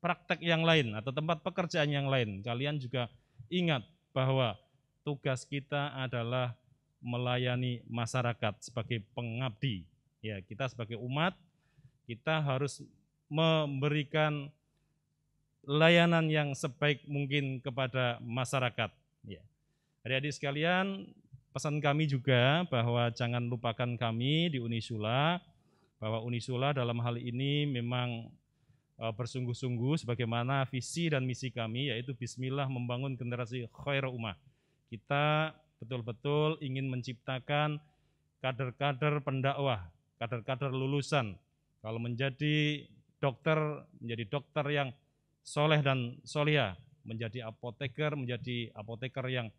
praktek yang lain atau tempat pekerjaan yang lain. Kalian juga ingat bahwa tugas kita adalah melayani masyarakat sebagai pengabdi. Ya, kita sebagai umat kita harus memberikan layanan yang sebaik mungkin kepada masyarakat. Ya. Adik-adik sekalian, Pesan kami juga bahwa jangan lupakan kami di Unisula, bahwa Unisula dalam hal ini memang e, bersungguh-sungguh sebagaimana visi dan misi kami yaitu bismillah membangun generasi khair ummah. Kita betul-betul ingin menciptakan kader-kader pendakwah, kader-kader lulusan. Kalau menjadi dokter, menjadi dokter yang soleh dan solia, menjadi apoteker, menjadi apoteker yang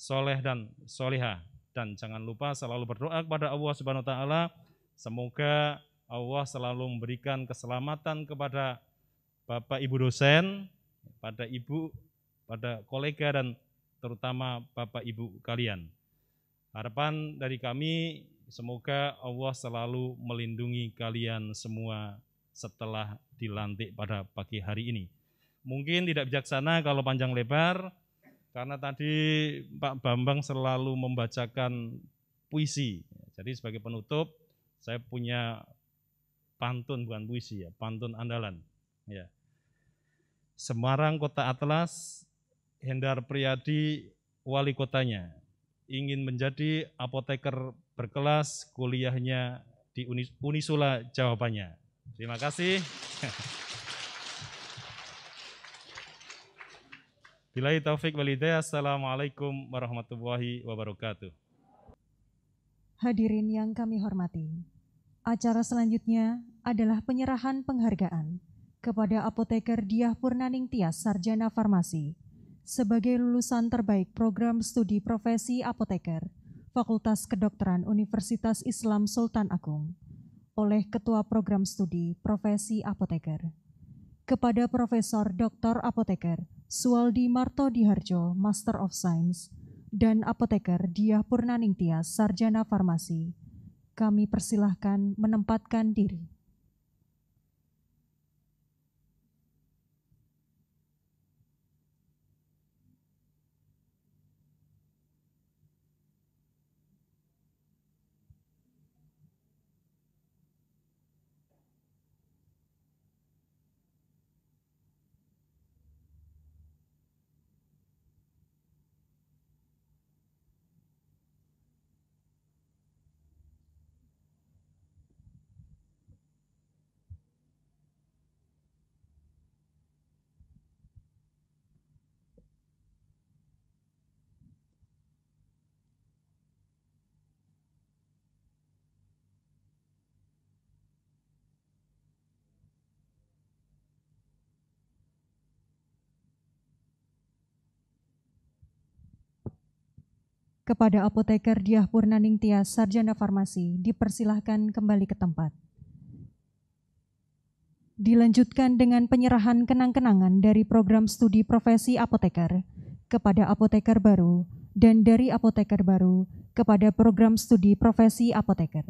soleh dan soleha. Dan jangan lupa selalu berdoa kepada Allah Subhanahu Wa Taala. Semoga Allah selalu memberikan keselamatan kepada Bapak Ibu dosen, pada Ibu, pada kolega dan terutama Bapak Ibu kalian. Harapan dari kami semoga Allah selalu melindungi kalian semua setelah dilantik pada pagi hari ini. Mungkin tidak bijaksana kalau panjang lebar, karena tadi Pak Bambang selalu membacakan puisi. Jadi sebagai penutup, saya punya pantun bukan puisi ya, pantun andalan. Ya. Semarang Kota Atlas, Hendar Priyadi wali kotanya. Ingin menjadi apoteker berkelas, kuliahnya di Unisula jawabannya. Terima kasih. [LAUGHS] Bila taufik wal hidayah. Assalamualaikum warahmatullahi wabarakatuh. Hadirin yang kami hormati, acara selanjutnya adalah penyerahan penghargaan kepada apoteker Diah Purnaning Tias Sarjana Farmasi sebagai lulusan terbaik program studi profesi apoteker Fakultas Kedokteran Universitas Islam Sultan Agung oleh Ketua Program Studi Profesi Apoteker kepada Profesor Dr. Apoteker Sualdi Marto Diharjo, Master of Science, dan apoteker Diah Purnaningtyas, Sarjana Farmasi. Kami persilahkan menempatkan diri. Kepada apoteker Diah Purnaning Tias, Sarjana Farmasi, dipersilahkan kembali ke tempat. Dilanjutkan dengan penyerahan kenang-kenangan dari program studi profesi apoteker kepada apoteker baru dan dari apoteker baru kepada program studi profesi apoteker.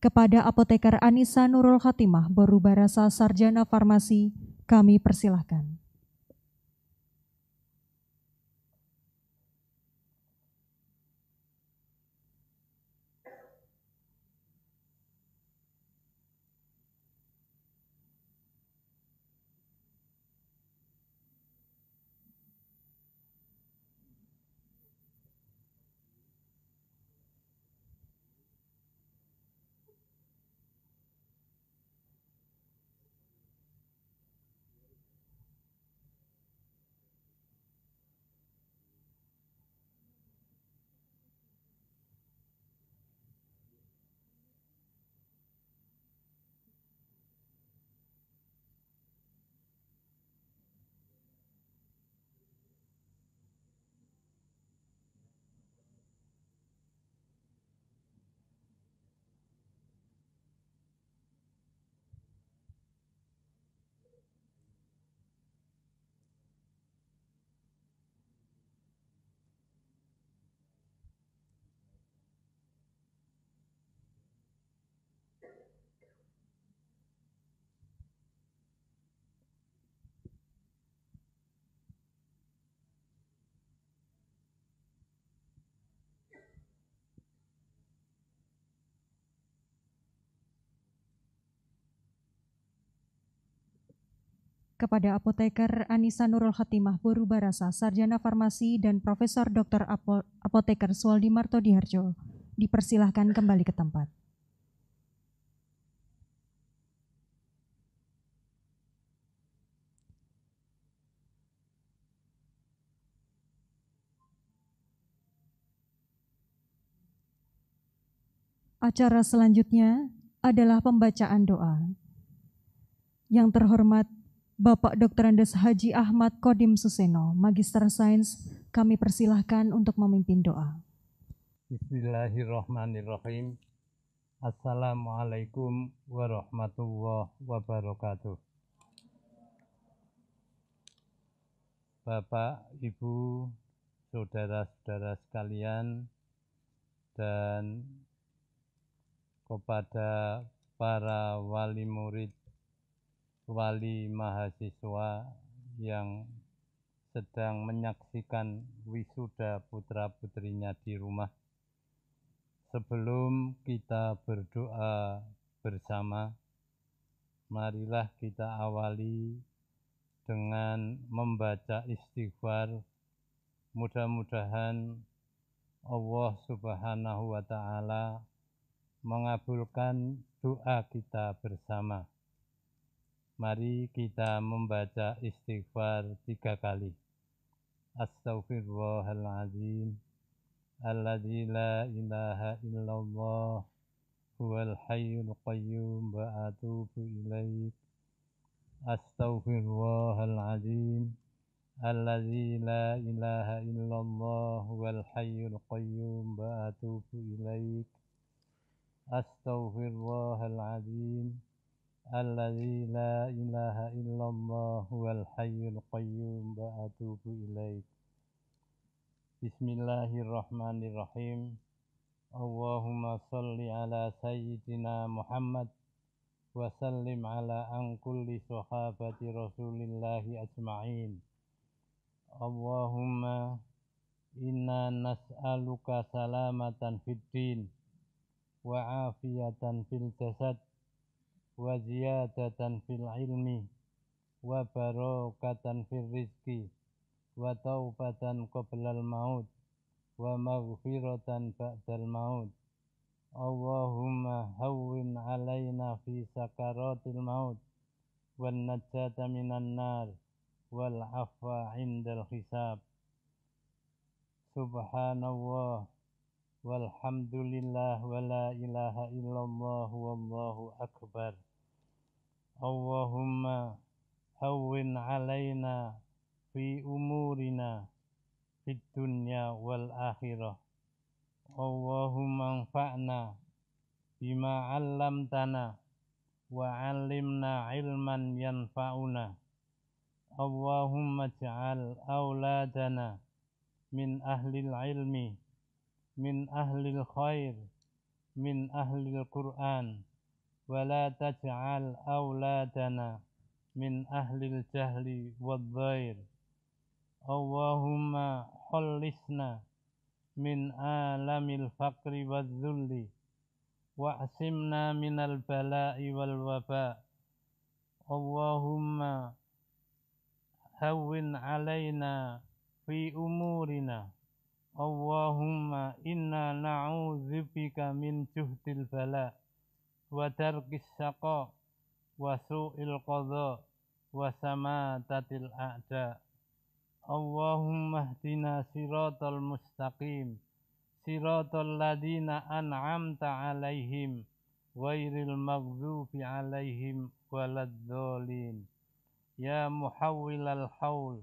Kepada apoteker Anissa Nurul Khatimah Baru Sarjana Farmasi, kami persilahkan. kepada apoteker Anissa Nurul Khatimah Barasa, Sarjana Farmasi dan Profesor Dr. Apo Apoteker Swaldi Marto Diharjo. Dipersilahkan kembali ke tempat. Acara selanjutnya adalah pembacaan doa. Yang terhormat Bapak Dr. Andes Haji Ahmad Kodim Suseno, Magister Sains, kami persilahkan untuk memimpin doa. Bismillahirrahmanirrahim. Assalamualaikum warahmatullahi wabarakatuh. Bapak, Ibu, saudara-saudara sekalian, dan kepada para wali murid wali mahasiswa yang sedang menyaksikan wisuda putra-putrinya di rumah. Sebelum kita berdoa bersama, marilah kita awali dengan membaca istighfar. Mudah-mudahan Allah Subhanahu wa Ta'ala mengabulkan doa kita bersama. Mari kita membaca istighfar tiga kali. Astaghfirullahaladzim. Alladzi la ilaha illallah. Huwal hayyul qayyum wa atubu ilaik. Astaghfirullahaladzim. Alladzi la ilaha illallah. Huwal hayyul qayyum wa atubu ilaik. Astaghfirullahaladzim. Astaghfirullahaladzim. الذي لا إله إلا الله هو الحي القيوم وأتوب إليك بسم الله الرحمن الرحيم اللهم صل على سيدنا محمد وسلم على أن كل صحابة رسول الله أجمعين اللهم إنا نسألك سلامة في الدين وعافية في الجسد وزيادة في العلم وفروقة في الرزق وتوبة قبل الموت ومغفرة بعد الموت اللهم هون علينا في سكرات الموت والنجاة من النار والعفو عند الحساب سبحان الله walhamdulillah wala ilaha illallah wallahu akbar Allahumma hawwin alaina fi umurina fid dunya wal akhirah Allahumma anfa'na bima 'allamtana wa 'allimna 'ilman yanfa'una Allahumma ij'al awladana min ahli ilmi min ahlil khair min ahlil Qur'an wa la taj'al awladana min ahlil jahli wadh-dhair Allahumma khallisna min alamil faqri wadh-dhulli wa'simna minal bala'i wal waba Allahumma hawwin alaina fi umurina Allahumma inna na'udzubika min juhdil bala wa darkis syaqa wa su'il qadha wa samatatil a'da Allahumma hdina siratal mustaqim siratal ladina an'amta alaihim ghairil maghdubi alaihim waladzalin ya muhawwilal haul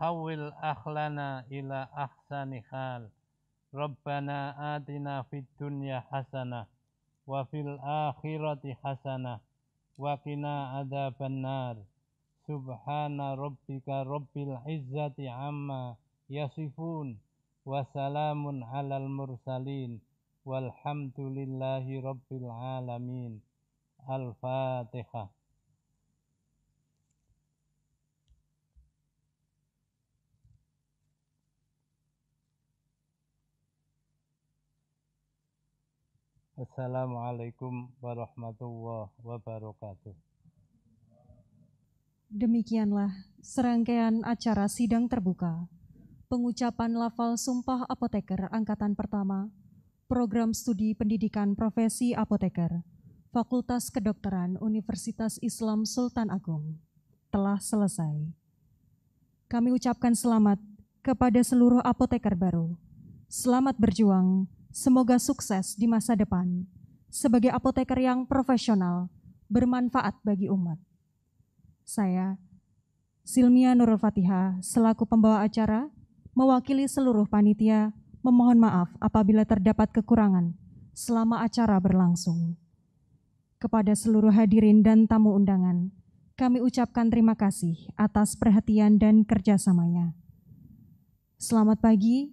hawil akhlana ila ahsani hal. Rabbana atina fid dunya hasanah wa fil akhirati hasanah wa qina adzaban Subhana rabbika rabbil izzati amma yasifun wa salamun alal mursalin walhamdulillahi rabbil alamin. Al-Fatihah. Assalamualaikum warahmatullahi wabarakatuh. Demikianlah serangkaian acara sidang terbuka, pengucapan lafal sumpah apoteker angkatan pertama, program studi pendidikan profesi apoteker, Fakultas Kedokteran Universitas Islam Sultan Agung, telah selesai. Kami ucapkan selamat kepada seluruh apoteker baru. Selamat berjuang Semoga sukses di masa depan sebagai apoteker yang profesional, bermanfaat bagi umat. Saya, Silmia Nurul Fatiha, selaku pembawa acara, mewakili seluruh panitia, memohon maaf apabila terdapat kekurangan selama acara berlangsung. Kepada seluruh hadirin dan tamu undangan, kami ucapkan terima kasih atas perhatian dan kerjasamanya. Selamat pagi,